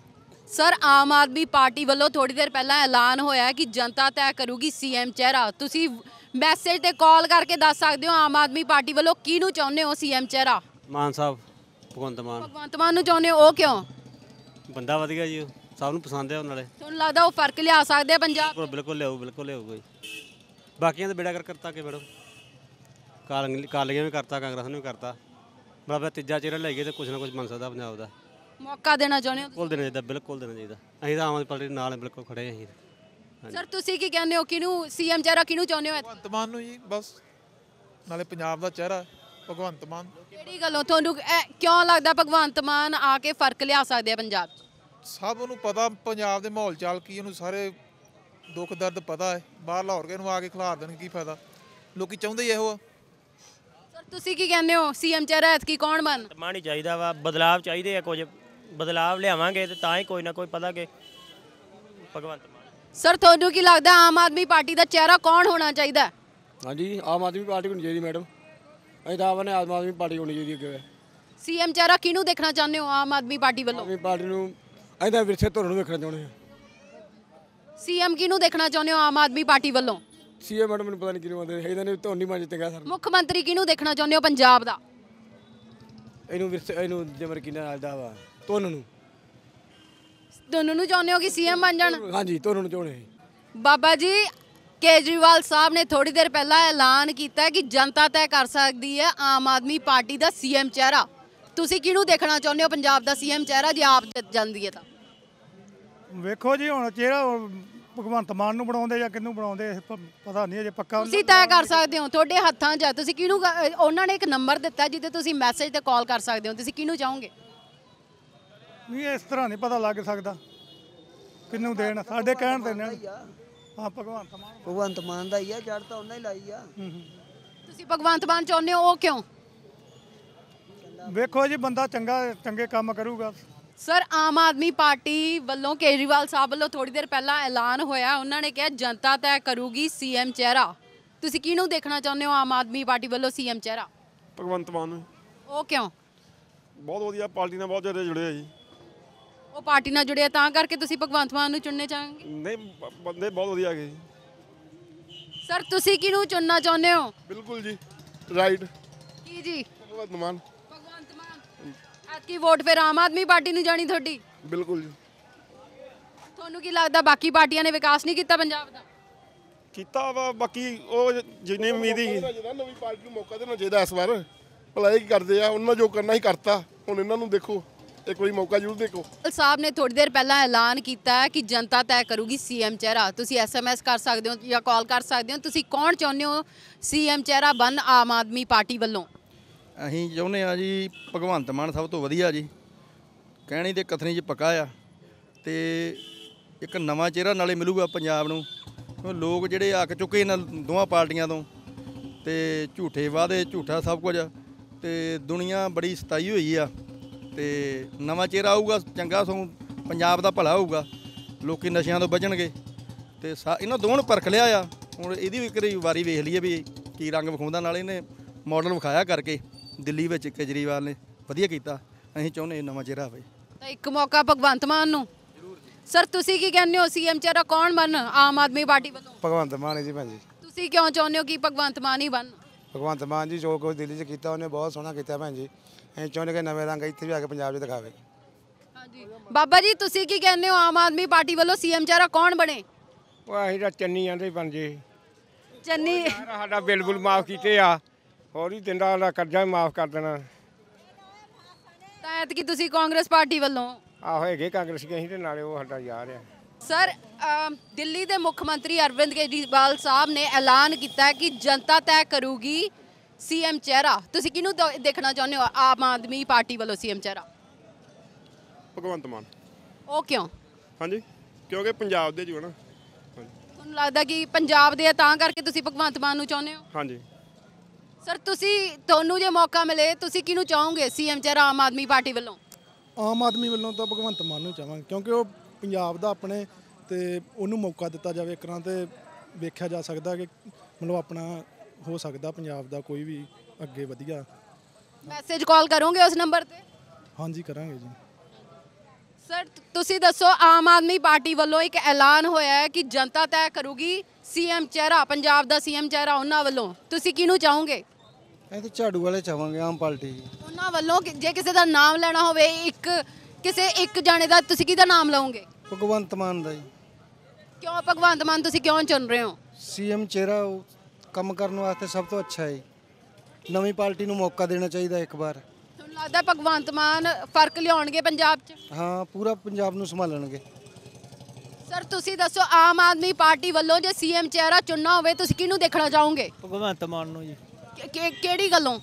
ਸਰ ਆਮ ਆਦਮੀ ਪਾਰਟੀ ਵੱਲੋਂ ਥੋੜੀ ਦੇਰ ਪਹਿਲਾਂ ਐਲਾਨ ਹੋਇਆ ਕਿ ਜਨਤਾ ਤੈਅ ਕਰੂਗੀ ਸੀਐਮ ਚਿਹਰਾ ਤੁਸੀਂ ਮੈਸੇਜ ਤੇ ਕਾਲ ਕਰਕੇ ਦੱਸ ਸਕਦੇ ਹੋ ਆਮ ਆਦਮੀ ਪਾਰਟੀ ਵੱਲੋਂ ਕਿਹਨੂੰ ਚਾਹੁੰਦੇ ਹੋ ਸੀਐਮ ਚਿਹਰਾ ਮਾਨ ਸਾਹਿਬ ਭਗਵੰਤ ਮਾਨ ਭਗਵੰਤ ਮਾਨ ਨੂੰ ਚਾਹੁੰਦੇ ਹੋ ਉਹ ਕਿਉਂ ਬੰਦਾ ਵਧੀਆ ਜੀ ਉਹ ਸਭ ਨੂੰ ਪਸੰਦ ਆ ਉਹ ਨਾਲੇ ਤੁਹਾਨੂੰ ਲੱਗਦਾ ਉਹ ਫਰਕ ਲਿਆ ਸਕਦੇ ਆ ਪੰਜਾਬ ਬਿਲਕੁਲ ਲਿਆਓ ਬਿਲਕੁਲ ਲਿਆਓ ਕੋਈ ਬਾਕੀਆਂ ਦਾ ਬੇੜਾ ਕਰ ਕਰਤਾ ਕੇ ਬੜੋ ਕਾਲ ਕਾਲੀਆਂ ਵੀ ਕਰਤਾ ਕਾਂਗਰਸ ਨੂੰ ਵੀ ਕਰਤਾ ਬਰਾਬਰ ਤੀਜਾ ਚਿਹਰਾ ਲੈ ਗਏ ਤੇ ਕੁਝ ਨਾ ਕੁਝ ਬਣ ਸਕਦਾ ਪੰਜਾਬ ਦਾ ਮੌਕਾ ਦੇਣਾ ਚਾਹੁੰਦੇ ਹੋ ਬਿਲਕੁਲ ਦੇਣਾ ਚਾਹੀਦਾ ਬਿਲਕੁਲ ਦੇਣਾ ਚਾਹੀਦਾ ਅਸੀਂ ਤਾਂ ਆਮ ਆਦਮੀ ਪਾਰਟੀ ਨਾਲ ਬਿਲਕੁਲ ਖੜੇ ਹਾਂ ਤੁਸੀਂ? ਸਰ ਤੁਸੀਂ ਕੀ ਕਹਿੰਦੇ ਹੋ ਕਿਹਨੂੰ ਸੀਐਮ ਚਿਹਰਾ ਕਿਹਨੂੰ ਚਾਹੁੰਦੇ ਹੋ ਭਗਵੰਤ ਮਾਨ ਨੂੰ ਜੀ ਬਸ ਨਾਲੇ ਪੰਜਾਬ ਦਾ ਚਿਹਰਾ ਭਗਵੰਤ ਮਾਨ ਕਿਹੜੀ ਗੱਲੋਂ ਤੁਹਾਨੂੰ ਇਹ ਕਿਉਂ ਲੱਗਦਾ ਭਗਵੰਤ ਮਾਨ ਆ ਕੇ ਫਰਕ ਲਿਆ ਸਕਦੇ ਆ ਪੰਜਾਬ 'ਚ ਸਭ ਨੂੰ ਪਤਾ ਪੰਜਾਬ ਦੇ ਮਾਹੌਲ ਚਾਲ ਕੀ ਉਹਨੂੰ ਸਾਰੇ ਦੁੱਖ ਦਰਦ ਪਤਾ ਹੈ ਬਾਹਰ ਲਾਹੌਰ ਕੇ ਨੂੰ ਆ ਕੇ ਖਿਲਾਰ ਦੇਣ ਕੀ ਫਾਇਦਾ ਲੋਕੀ ਚਾਹੁੰਦੇ ਹੀ ਇਹੋ ਸਰ ਤੁਸੀਂ ਕੀ ਕਹਿੰਦੇ ਹੋ ਸੀਐਮ ਚਿਹਰਾ ਕੀ ਕੌਣ ਬਣ ਮਾਣੀ ਚਾਹੀਦਾ ਵਾ ਬਦਲਾਵ ਚਾਹੀਦੇ ਆ ਕੁਝ ਬਦਲਾਵ ਲਿਆਵਾਂਗੇ ਤੇ ਤਾਂ ਹੀ ਕੋਈ ਨਾ ਕੋਈ ਪਤਾ ਕਿ ਭਗਵੰਤ ਸਰ ਤੁਹਾਨੂੰ ਕੀ ਲੱਗਦਾ ਆਮ ਆਦਮੀ ਪਾਰਟੀ ਦਾ ਚਿਹਰਾ ਕੌਣ ਹੋਣਾ ਚਾਹੀਦਾ ਹਾਂਜੀ ਆਮ ਆਦਮੀ ਪਾਰਟੀ ਹੋਣੀ ਚਾਹੀਦੀ ਮੈਡਮ ਅਸੀਂ ਤਾਂ ਨੇ ਆਮ ਆਦਮੀ ਪਾਰਟੀ ਹੋਣੀ ਚਾਹੀਦੀ ਅੱਗੇ ਸੀਐਮ ਚਿਹਰਾ ਕਿਹਨੂੰ ਦੇਖਣਾ ਚਾਹੁੰਦੇ ਹੋ ਆਮ ਆਦਮੀ ਪਾਰਟੀ ਵੱਲੋਂ ਆਮ ਆਦਮੀ ਪਾਰਟੀ ਨੂੰ ਅਸੀਂ ਵਿਰਸੇ ਤੋਂ ਨੂੰ ਵੇਖਣਾ ਚਾਹੁੰਦੇ ਹਾਂ ਸੀਐਮ ਕਿਹਨੂੰ ਦੇਖਣਾ ਚਾਹੁੰਦੇ ਹੋ ਆਮ ਆਦਮੀ ਪਾਰਟੀ ਵੱਲੋਂ ਸੀਐਮ ਮੈਡਮ ਨੂੰ ਪਤਾ ਨਹੀਂ ਕਿਹਨੂੰ ਆਉਂਦੇ ਇਹਦਾ ਨਹੀਂ ਧੋਨੀ ਮਾਂ ਚੰਗਾ ਸਰ ਮੁੱਖ ਮੰਤਰੀ ਕਿਹਨੂੰ ਦੇਖਣਾ ਚਾਹੁੰਦੇ ਹੋ ਪੰਜਾਬ ਦਾ ਇਹਨੂੰ ਵਿਰਸੇ ਇਹਨੂੰ ਜਮਰ ਕੀ ਨਾਲ ਦਾ ਵਾ ਤੁਹਾਨੂੰ ਨੂੰ ਤੁਹਾਨੂੰ ਨੂੰ ਚਾਹੁੰਦੇ ਹੋ ਕਿ ਸੀਐਮ ਬਣ ਜਾਣ ਹਾਂਜੀ ਤੁਹਾਨੂੰ ਨੂੰ ਚਾਹੁੰਦੇ ਬਾਬਾ ਜੀ ਕੇਜਰੀਵਾਲ ਸਾਹਿਬ ਨੇ ਥੋੜੀ ਦੇਰ ਪਹਿਲਾਂ ਐਲਾਨ ਕੀਤਾ ਕਿ ਜਨਤਾ ਤੈਅ ਕਰ ਸਕਦੀ ਹੈ ਆਮ ਆਦਮੀ ਪਾਰਟੀ ਦਾ ਸੀਐਮ ਚਿਹਰਾ ਤੁਸੀਂ ਕਿਹਨੂੰ ਦੇਖਣਾ ਚਾਹੁੰਦੇ ਹੋ ਪੰਜਾਬ ਦਾ ਸੀਐਮ ਚਿਹਰਾ ਜੇ ਆਪ ਜਾਂਦੀ ਹੈ ਤਾਂ ਵੇਖੋ ਜੀ ਹੁਣ ਚਿਹਰਾ ਭਗਵੰਤ ਮਾਨ ਨੂੰ ਬਣਾਉਂਦੇ ਜਾਂ ਕਿਹਨੂੰ ਬਣਾਉਂਦੇ ਪਤਾ ਨਹੀਂ ਅਜੇ ਪੱਕਾ ਤੁਸੀਂ ਤੈਅ ਕਰ ਸਕਦੇ ਹੋ ਤੁਹਾਡੇ ਹੱਥਾਂ 'ਚ ਹੈ ਤੁਸੀਂ ਕਿਹਨੂੰ ਉਹਨਾਂ ਨੇ ਇੱਕ ਨੰਬਰ ਦਿੱਤਾ ਜਿੱਦੇ ਤੁਸੀਂ ਮੈਸੇਜ ਤੇ ਕਾਲ ਕਰ ਸਕਦੇ ਹੋ ਤੁਸੀਂ ਕਿਹਨੂੰ ਚਾਹੋਗੇ ਨਹੀਂ ਇਸ ਤਰ੍ਹਾਂ ਨਹੀਂ ਪਤਾ ਲੱਗ ਸਕਦਾ ਕਿਹਨੂੰ ਦੇਣ ਸਾਡੇ ਕਹਿਣ ਤੇ ਨਹੀਂ ਹਾਂ ਭਗਵੰਤ ਮਾਨ ਭਗਵੰਤ ਮਾਨ ਦਾ ਹੀ ਆ ਜੜ ਤਾਂ ਉਹਨਾਂ ਹੀ ਲਾਈ ਆ ਤੁਸੀਂ ਭਗਵੰਤ ਮਾਨ ਚਾਹੁੰਦੇ ਹੋ ਉਹ ਕਿਉਂ ਵੇਖੋ ਜੀ ਬੰਦਾ ਚੰਗਾ ਚੰਗੇ ਕੰਮ ਕਰੂਗਾ ਸਰ ਆਮ ਆਦਮੀ ਪਾਰਟੀ ਵੱਲੋਂ ਕੇਜਰੀਵਾਲ ਸਾਹਿਬ ਵੱਲੋਂ ਥੋੜੀ ਦੇਰ ਪਹਿਲਾਂ ਐਲਾਨ ਹੋਇਆ ਉਹਨਾਂ ਨੇ ਕਿਹਾ ਜਨਤਾ ਤੈਅ ਕਰੂਗੀ ਸੀਐਮ ਚਿਹਰਾ ਤੁਸੀਂ ਕਿਹਨੂੰ ਦੇਖਣਾ ਚਾਹੁੰਦੇ ਹੋ ਆਮ ਆਦਮੀ ਪਾਰਟੀ ਵੱਲੋਂ ਸੀਐਮ ਚਿਹਰਾ ਭਗਵੰਤ ਮਾਨ ਉਹ ਕਿਉਂ ਬਹੁਤ ਵਧੀਆ ਪਾਰਟੀ ਨਾਲ ਬਹੁਤ ਜ਼ਿਆਦਾ ਜੁੜਿਆ ਜੀ ਉਹ ਪਾਰਟੀ ਨਾਲ ਜੁੜਿਆ ਤਾਂ ਕਰਕੇ ਤੁਸੀਂ ਭਗਵੰਤ ਮਾਨ ਨੂੰ ਚੁਣਨੇ ਚਾਹਾਂਗੇ ਨਹੀਂ ਬੰਦੇ ਬਹੁਤ ਵਧੀਆ ਹੈਗੇ ਜੀ ਸਰ ਤੁਸੀਂ ਕਿਹਨੂੰ ਚੁਣਨਾ ਚਾਹੁੰਦੇ ਹੋ ਬਿਲਕੁਲ ਜੀ ਰਾਈਟ ਕੀ ਜੀ ਭਗਵੰਤ ਮਾਨ ਕੀ ਵੋਟ ਫਿਰ ਆਮ ਆਦਮੀ ਪਾਰਟੀ ਨੂੰ ਜਾਣੀ ਤੁਹਾਡੀ ਬਿਲਕੁਲ ਜੀ ਤੁਹਾਨੂੰ ਕੀ ਲੱਗਦਾ ਬਾਕੀ ਪਾਰਟੀਆਂ ਨੇ ਵਿਕਾਸ ਨਹੀਂ ਕੀਤਾ ਪੰਜਾਬ ਦਾ ਕੀਤਾ ਵਾ ਬਾਕੀ ਉਹ ਜਿੰਨੇ ਉਮੀਦ ਹੀ ਨਵੀਂ ਪਾਰਟੀ ਨੂੰ ਮੌਕਾ ਦੇਣਾ ਚਾਹੀਦਾ ਇਸ ਵਾਰ ਭਲਾ ਕੀ ਕਰਦੇ ਆ ਉਹਨਾਂ ਜੋ ਕਰਨਾ ਹੀ ਕਰਤਾ ਹੁਣ ਇਹਨਾਂ ਨੂੰ ਦੇਖੋ ਇੱਕ ਵਾਰੀ ਮੌਕਾ ਜ਼ਰੂਰ ਦੇਖੋ ਸਾਹਿਬ ਨੇ ਥੋੜੀ ਦੇਰ ਪਹਿਲਾਂ ਐਲਾਨ ਕੀਤਾ ਹੈ ਕਿ ਜਨਤਾ ਤੈਅ ਕਰੂਗੀ ਸੀਐਮ ਚਿਹਰਾ ਤੁਸੀਂ ਐਸਐਮਐਸ ਕਰ ਸਕਦੇ ਹੋ ਜਾਂ ਕਾਲ ਕਰ ਸਕਦੇ ਹੋ ਤੁਸੀਂ ਕੌਣ ਚਾਹੁੰਦੇ ਹੋ ਸੀਐਮ ਚਿਹਰਾ ਬਣ ਆਮ ਆਦਮੀ ਪਾਰਟੀ ਵੱਲੋਂ ਅਸੀਂ ਚਾਹੁੰਦੇ ਆ ਜੀ ਭਗਵੰਤ ਮਾਨ ਸਭ ਤੋਂ ਵਧੀਆ ਜੀ ਕਹਿਣੀ ਤੇ ਕਥਨੀ ਚ ਪੱਕਾ ਆ ਤੇ ਇੱਕ ਨਵਾਂ ਚਿਹਰਾ ਨਾਲੇ ਮਿਲੂਗਾ ਪੰਜਾਬ ਨੂੰ ਲੋਕ ਜਿਹੜੇ ਅੱਕ ਚੁੱਕੇ ਇਹਨਾਂ ਦੋਹਾਂ ਪਾਰਟੀਆਂ ਤੋਂ ਤੇ ਝੂਠੇ ਵਾਦੇ ਝੂਠਾ ਸਭ ਕੁਝ ਤੇ ਦੁਨੀਆ ਬੜੀ ਸਤਾਈ ਹੋਈ ਆ ਤੇ ਨਵਾਂ ਚਿਹਰਾ ਆਊਗਾ ਚੰਗਾ ਸੋਂ ਪੰਜਾਬ ਦਾ ਭਲਾ ਹੋਊਗਾ ਲੋਕੀ ਨਸ਼ਿਆਂ ਤੋਂ ਬਚਣਗੇ ਤੇ ਇਹਨਾਂ ਦੋਹਾਂ ਨੂੰ ਪਰਖ ਲਿਆ ਆ ਹੁਣ ਇਹਦੀ ਵੀ ਇੱਕ ਵਾਰੀ ਵੇਖ ਲਈਏ ਵੀ ਕੀ ਰੰਗ ਵਿਖਾਉਂਦਾ ਨਾਲ ਇਹਨੇ ਮਾਡਲ ਵਿਖਾਇਆ ਕਰਕੇ ਦਿੱਲੀ ਵਿੱਚ ਕੇਜਰੀਵਾਲ ਨੇ ਵਧੀਆ ਕੀਤਾ ਅਸੀਂ ਚਾਹੁੰਦੇ ਨਵਾਂ ਚਿਹਰਾ ਆਵੇ ਤਾਂ ਇੱਕ ਮੌਕਾ ਭਗਵੰਤ ਮਾਨ ਨੂੰ ਸਰ ਤੁਸੀਂ ਕੀ ਕਹਿੰਦੇ ਹੋ ਸੀਐਮ ਚਿਹਰਾ ਕੌਣ ਬਣ ਆਮ ਆਦਮੀ ਪਾਰਟੀ ਵੱਲੋਂ ਭਗਵੰਤ ਮਾਨ ਜੀ ਭਾਜੀ ਤੁਸੀਂ ਕਿਉਂ ਚਾਹੁੰਦੇ ਹੋ ਕਿ ਭਗਵੰਤ ਮਾਨ ਹੀ ਬਣ ਭਗਵੰਤ ਮਾਨ ਜੀ ਜੋ ਕੁਝ ਦਿੱਲੀ 'ਚ ਕੀਤਾ ਉਹਨੇ ਬਹੁਤ ਸੋਹਣਾ ਕੀਤਾ ਭੈਣ ਜੀ ਅਸੀਂ ਚਾਹੁੰਦੇ ਕਿ ਨਵੇਂ ਰੰਗ ਇੱਥੇ ਵੀ ਆ ਕੇ ਪੰਜਾਬ 'ਚ ਦਿਖਾਵੇ ਹਾਂਜੀ ਬਾਬਾ ਜੀ ਤੁਸੀਂ ਕੀ ਕਹਿੰਦੇ ਹੋ ਆਮ ਆਦਮੀ ਪਾਰਟੀ ਵੱਲੋਂ ਸੀਐਮ ਚਿਹਰਾ ਕੌਣ ਬਣੇ ਉਹ ਅਸੀਂ ਤਾਂ ਚੰਨੀ ਆਂਦੇ ਬਣ ਜੀ ਚੰਨੀ ਸਾਡਾ ਬਿਲਕੁਲ ਮਾਫ ਕੀਤੇ ਆ ਹੌਲੀ ਦਿੰਦਾ ਦਾ ਕਰਜ਼ਾ ਵੀ ਮਾਫ ਕਰ ਦੇਣਾ ਤਾਂ ਕੀ ਤੁਸੀਂ ਕਾਂਗਰਸ ਪਾਰਟੀ ਵੱਲੋਂ ਆਹੋ ਹੈਗੇ ਕਾਂਗਰਸ ਅਸੀਂ ਤੇ ਨਾਲੇ ਉਹ ਸਾਡਾ ਯਾਰ ਆ ਸਰ ਦਿੱਲੀ ਦੇ ਮੁੱਖ ਮੰਤਰੀ ਅਰਵਿੰਦ ਕੇਜਰੀਵਾਲ ਸਾਹਿਬ ਨੇ ਐਲਾਨ ਕੀਤਾ ਕਿ ਜਨਤਾ ਤੈਅ ਕਰੂਗੀ ਸੀਐਮ ਚਿਹਰਾ ਤੁਸੀਂ ਕਿਹਨੂੰ ਦੇਖਣਾ ਚਾਹੁੰਦੇ ਹੋ ਆਮ ਆਦਮੀ ਪਾਰਟੀ ਵੱਲੋਂ ਸੀਐਮ ਚਿਹਰਾ ਭਗਵੰਤ ਮਾਨ ਉਹ ਕਿਉਂ ਹਾਂਜੀ ਕਿਉਂਕਿ ਪੰਜਾਬ ਦੇ ਜੂ ਨਾ ਤੁਹਾਨੂੰ ਲੱਗਦਾ ਕਿ ਪੰਜਾਬ ਦੇ ਆ ਤਾਂ ਕਰਕੇ ਤੁਸੀਂ ਭਗਵੰਤ ਮਾਨ ਨੂੰ ਚਾਹੁੰਦੇ ਹੋ ਹਾਂਜੀ ਸਰ ਤੁਸੀਂ ਤੁਹਾਨੂੰ ਜੇ ਮੌਕਾ ਮਿਲੇ ਤੁਸੀਂ ਕਿਹਨੂੰ ਚਾਹੋਗੇ ਸੀਐਮ ਚਾਹ ਆਮ ਆਦਮੀ ਪਾਰਟੀ ਵੱਲੋਂ ਆਮ ਆਦਮੀ ਵੱਲੋਂ ਤਾਂ ਭਗਵੰਤ ਮਾਨ ਨੂੰ ਚਾਹਾਂਗੇ ਕਿਉਂਕਿ ਉਹ ਪੰਜਾਬ ਦਾ ਆਪਣੇ ਤੇ ਉਹਨੂੰ ਮੌਕਾ ਦਿੱਤਾ ਜਾਵੇ ਇੱਕਰਾਂ ਤੇ ਵੇਖਿਆ ਜਾ ਸਕਦਾ ਕਿ ਮਤਲਬ ਆਪਣਾ ਹੋ ਸਕਦਾ ਪੰਜਾਬ ਦਾ ਕੋਈ ਵੀ ਅੱਗੇ ਵਧੀਆ ਮੈਸੇਜ ਕਾਲ ਕਰੋਗੇ ਉਸ ਨੰਬਰ ਤੇ ਹਾਂਜੀ ਕਰਾਂਗੇ ਜੀ ਸਰ ਤੁਸੀਂ ਦੱਸੋ ਆਮ ਆਦਮੀ ਪਾਰਟੀ ਵੱਲੋਂ ਇੱਕ ਐਲਾਨ ਹੋਇਆ ਹੈ ਕਿ ਜਨਤਾ ਤੈਅ ਕਰੂਗੀ ਸੀਐਮ ਚਿਹਰਾ ਪੰਜਾਬ ਦਾ ਸੀਐਮ ਚਿਹਰਾ ਉਹਨਾਂ ਵੱਲੋਂ ਤੁਸੀਂ ਕਿਹਨੂੰ ਚਾਹੋਗੇ ਇਹ ਤਾਂ ਝਾੜੂ ਵਾਲੇ ਚਾਵਾਂਗੇ ਆਮ ਪਾਰਟੀ ਉਹਨਾਂ ਵੱਲੋਂ ਜੇ ਕਿਸੇ ਦਾ ਨਾਮ ਲੈਣਾ ਹੋਵੇ ਇੱਕ ਕਿਸੇ ਇੱਕ ਜਾਣੇ ਦਾ ਤੁਸੀਂ ਕਿਹਦਾ ਨਾਮ ਲਓਗੇ ਭਗਵੰਤ ਮਾਨ ਦਾ ਜੀ ਕਿਉਂ ਭਗਵੰਤ ਮਾਨ ਤੁਸੀਂ ਕਿਉਂ ਚੁਣ ਰਹੇ ਹੋ ਸੀਐਮ ਚਿਹਰਾ ਉਹ ਕੰਮ ਕਰਨ ਵਾਸਤੇ ਸਭ ਤੋਂ ਅੱਛਾ ਹੈ ਨਵੀਂ ਪਾਰਟੀ ਨੂੰ ਮੌਕਾ ਦੇਣਾ ਚਾਹੀਦਾ ਇੱਕ ਵਾਰ ਤੁਹਾਨੂੰ ਲੱਗਦਾ ਭਗਵੰਤ ਮਾਨ ਫਰਕ ਲਿਆਉਣਗੇ ਪੰਜਾਬ 'ਚ ਹਾਂ ਪੂਰਾ ਪੰਜਾਬ ਨੂੰ ਸੰਭਾਲਣਗੇ ਸਰ ਤੁਸੀਂ ਦੱਸੋ ਆਮ ਆਦਮੀ ਪਾਰਟੀ ਵੱਲੋਂ ਜੇ ਸੀਐਮ ਚਿਹਰਾ ਚੁਣਨਾ ਹੋਵੇ ਤੁਸੀਂ ਕਿਹਨੂੰ ਦੇਖਣਾ ਚਾਹੋਗੇ ਭਗਵੰਤ ਮਾਨ ਨੂੰ ਜੀ ਕਿਹੜੀ ਗੱਲੋਂ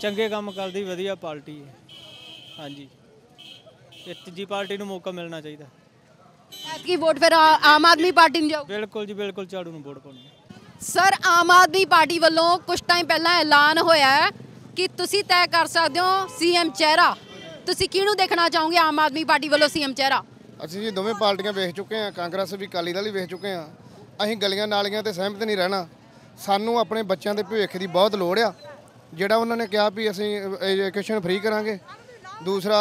ਚੰਗੇ ਕੰਮ ਕਰਦੀ ਵਧੀਆ ਪਾਰਟੀ ਹੈ ਹਾਂਜੀ ਇਹ ਤੀਜੀ ਪਾਰਟੀ ਨੂੰ ਮੌਕਾ ਮਿਲਣਾ ਚਾਹੀਦਾ ਐਤਕੀ ਵੋਟ ਫਿਰ ਆਮ ਆਦਮੀ ਪਾਰਟੀ ਨੂੰ ਜਾਓ ਬਿਲਕੁਲ ਜੀ ਬਿਲਕੁਲ ਝਾੜੂ ਨੂੰ ਵੋਟ ਪਾਉਣੀ ਹੈ। ਸਰ ਆਮ ਆਦਮੀ ਪਾਰਟੀ ਵੱਲੋਂ ਕੁਝ ਟਾਈਮ ਪਹਿਲਾਂ ਐਲਾਨ ਹੋਇਆ ਹੈ ਕਿ ਤੁਸੀਂ ਤੈਅ ਕਰ ਸਕਦੇ ਹੋ ਸੀਐਮ ਚਿਹਰਾ ਤੁਸੀਂ ਕਿਹਨੂੰ ਦੇਖਣਾ ਚਾਹੋਗੇ ਆਮ ਆਦਮੀ ਪਾਰਟੀ ਵੱਲੋਂ ਸੀਐਮ ਚਿਹਰਾ ਅਸੀਂ ਜੀ ਦੋਵੇਂ ਪਾਰਟੀਆਂ ਵੇਖ ਚੁੱਕੇ ਹਾਂ ਕਾਂਗਰਸ ਵੀ ਅਕਾਲੀ ਦਲ ਵੀ ਵੇਖ ਚੁੱਕੇ ਹਾਂ ਅਸੀਂ ਗਲੀਆਂ ਨਾਲੀਆਂ ਤੇ ਸਹਿਮਤ ਨਹੀਂ ਰਹਿਣਾ ਸਾਨੂੰ ਆਪਣੇ ਬੱਚਿਆਂ ਦੇ ਭਵਿੱਖ ਦੀ ਬਹੁਤ ਲੋੜ ਆ ਜਿਹੜਾ ਉਹਨਾਂ ਨੇ ਕਿਹਾ ਵੀ ਅਸੀਂ ਐਜੂਕੇਸ਼ਨ ਫ੍ਰੀ ਕਰਾਂਗੇ ਦੂਸਰਾ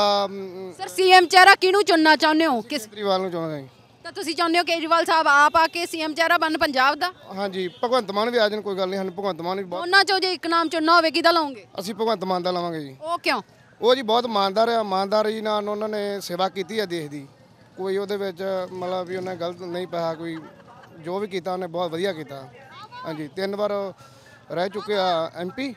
ਸਰ ਸੀਐਮ ਚਾਰਾ ਕਿਹਨੂੰ ਚੁਣਨਾ ਚਾਹੁੰਦੇ ਹੋ ਕਿਸ ਪਰਿਵਾਰ ਨੂੰ ਚੁਣਨਾ ਹੈ ਤਾਂ ਤੁਸੀਂ ਚਾਹੁੰਦੇ ਹੋ ਕੇਜਵਾਲ ਸਾਹਿਬ ਆਪ ਆ ਕੇ ਸੀਐਮ ਚਾਰਾ ਬਣ ਪੰਜਾਬ ਦਾ ਹਾਂਜੀ ਭਗਵੰਤ ਮਾਨ ਵੀ ਆ ਜਾਣ ਕੋਈ ਗੱਲ ਨਹੀਂ ਸਾਨੂੰ ਭਗਵੰਤ ਮਾਨ ਵੀ ਬਹੁਤ ਉਹਨਾਂ ਚੋਂ ਜੇ ਇੱਕ ਨਾਮ ਚੁਣਨਾ ਹੋਵੇ ਕਿਹਦਾ ਲਾਉਂਗੇ ਅਸੀਂ ਭਗਵੰਤ ਮਾਨ ਦਾ ਲਾਵਾਂਗੇ ਜੀ ਉਹ ਕਿਉਂ ਉਹ ਜੀ ਬਹੁਤ ਇਮਾਨਦਾਰ ਆ ਇਮਾਨਦਾਰੀ ਨਾਲ ਉਹਨਾਂ ਨੇ ਸੇਵਾ ਕੀਤੀ ਆ ਦੇਸ਼ ਦੀ ਕੋਈ ਉਹਦੇ ਵਿੱਚ ਮਤਲਬ ਵੀ ਉਹਨੇ ਗਲਤ ਨਹੀਂ ਪਾਇਆ ਕੋਈ ਜੋ ਵੀ ਕੀਤਾ ਉਹਨੇ ਬਹੁਤ ਵਧੀਆ ਕੀਤਾ ਹਾਂਜੀ ਤਿੰਨ ਵਾਰ ਰਹਿ ਚੁੱਕੇ ਆ ਐਮਪੀ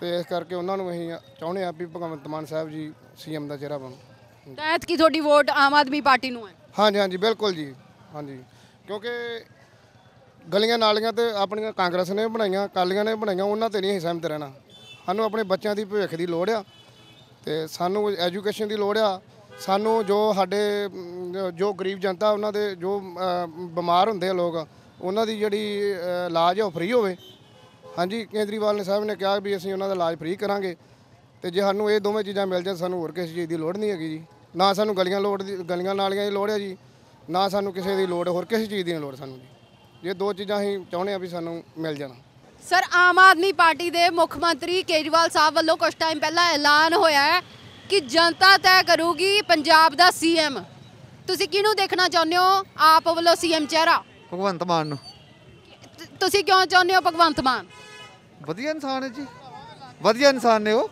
ਤੇ ਇਸ ਕਰਕੇ ਉਹਨਾਂ ਨੂੰ ਅਸੀਂ ਚਾਹੁੰਦੇ ਆ ਵੀ ਭਗਵੰਤ ਮਾਨ ਸਾਹਿਬ ਜੀ ਸੀਐਮ ਦਾ ਚਿਹਰਾ ਬਣ ਤਾਂ ਕੀ ਤੁਹਾਡੀ ਵੋਟ ਆਮ ਆਦਮੀ ਪਾਰਟੀ ਨੂੰ ਹੈ ਹਾਂਜੀ ਹਾਂਜੀ ਬਿਲਕੁਲ ਜੀ ਹਾਂਜੀ ਕਿਉਂਕਿ ਗਲੀਆਂ ਨਾਲੀਆਂ ਤੇ ਆਪਣੀਆਂ ਕਾਂਗਰਸ ਨੇ ਬਣਾਈਆਂ ਕਾਲੀਆਂ ਨੇ ਬਣਾਈਆਂ ਉਹਨਾਂ ਤੇ ਨਹੀਂ ਅਸੀਂ ਸਹਿਮਤ ਰਹਿਣਾ ਸਾਨੂੰ ਆਪਣੇ ਬੱਚਿਆਂ ਦੀ ਭਵਿੱਖ ਦੀ ਲੋੜ ਆ ਤੇ ਸਾਨੂੰ ਐਜੂਕੇਸ਼ਨ ਦੀ ਲੋੜ ਆ ਸਾਨੂੰ ਜੋ ਸਾਡੇ ਜੋ ਗਰੀਬ ਜਨਤਾ ਉਹਨਾਂ ਦੇ ਜੋ ਬਿਮਾਰ ਹੁੰਦੇ ਆ ਲੋਕ ਉਹਨਾਂ ਦੀ ਜਿਹੜੀ ਇਲਾਜ ਹੈ ਉਹ ਫ੍ਰੀ ਹੋਵੇ ਹਾਂਜੀ ਕੇਂਦਰੀਵਾਲ ਨੇ ਸਾਹਿਬ ਨੇ ਕਿਹਾ ਵੀ ਅਸੀਂ ਉਹਨਾਂ ਦਾ ਇਲਾਜ ਫ੍ਰੀ ਕਰਾਂਗੇ ਤੇ ਜੇ ਸਾਨੂੰ ਇਹ ਦੋਵੇਂ ਚੀਜ਼ਾਂ ਮਿਲ ਜਾਣ ਸਾਨੂੰ ਹੋਰ ਕਿਸੇ ਚੀਜ਼ ਦੀ ਲੋੜ ਨਹੀਂ ਹੈਗੀ ਜੀ ਨਾ ਸਾਨੂੰ ਗਲੀਆਂ ਲੋੜ ਦੀ ਗਲੀਆਂ ਨਾਲੀਆਂ ਦੀ ਲੋੜ ਹੈ ਜੀ ਨਾ ਸਾਨੂੰ ਕਿਸੇ ਦੀ ਲੋੜ ਹੋਰ ਕਿਸੇ ਚੀਜ਼ ਦੀ ਲੋੜ ਸਾਨੂੰ ਜੀ ਇਹ ਦੋ ਚੀਜ਼ਾਂ ਹੀ ਚਾਹੁੰਦੇ ਆ ਵੀ ਸਾਨੂੰ ਮਿਲ ਜਾਣ ਸਰ ਆਮ ਆਦਮੀ ਪਾਰਟੀ ਦੇ ਮੁੱਖ ਮੰਤਰੀ ਕੇਜਵਾਲ ਸਾਹਿਬ ਵੱਲੋਂ ਕੁਝ ਟਾਈਮ ਪਹਿਲਾਂ ਐਲਾਨ ਹੋਇਆ ਹੈ ਕਿ ਜਨਤਾ ਤੈਅ ਕਰੂਗੀ ਪੰਜਾਬ ਦਾ ਸੀਐਮ ਤੁਸੀਂ ਕਿਹਨੂੰ ਦੇਖਣਾ ਚਾਹੁੰਦੇ ਹੋ ਆਪ ਵੱਲੋਂ ਸੀਐਮ ਚਿਹਰਾ ਭਗਵੰਤ ਮਾਨ ਨੂੰ ਤੁਸੀਂ ਕਿਉਂ ਚਾਹੁੰਦੇ ਹੋ ਭਗਵੰਤ ਮਾਨ ਵਧੀਆ ਇਨਸਾਨ ਹੈ ਜੀ ਵਧੀਆ ਇਨਸਾਨ ਨੇ ਉਹ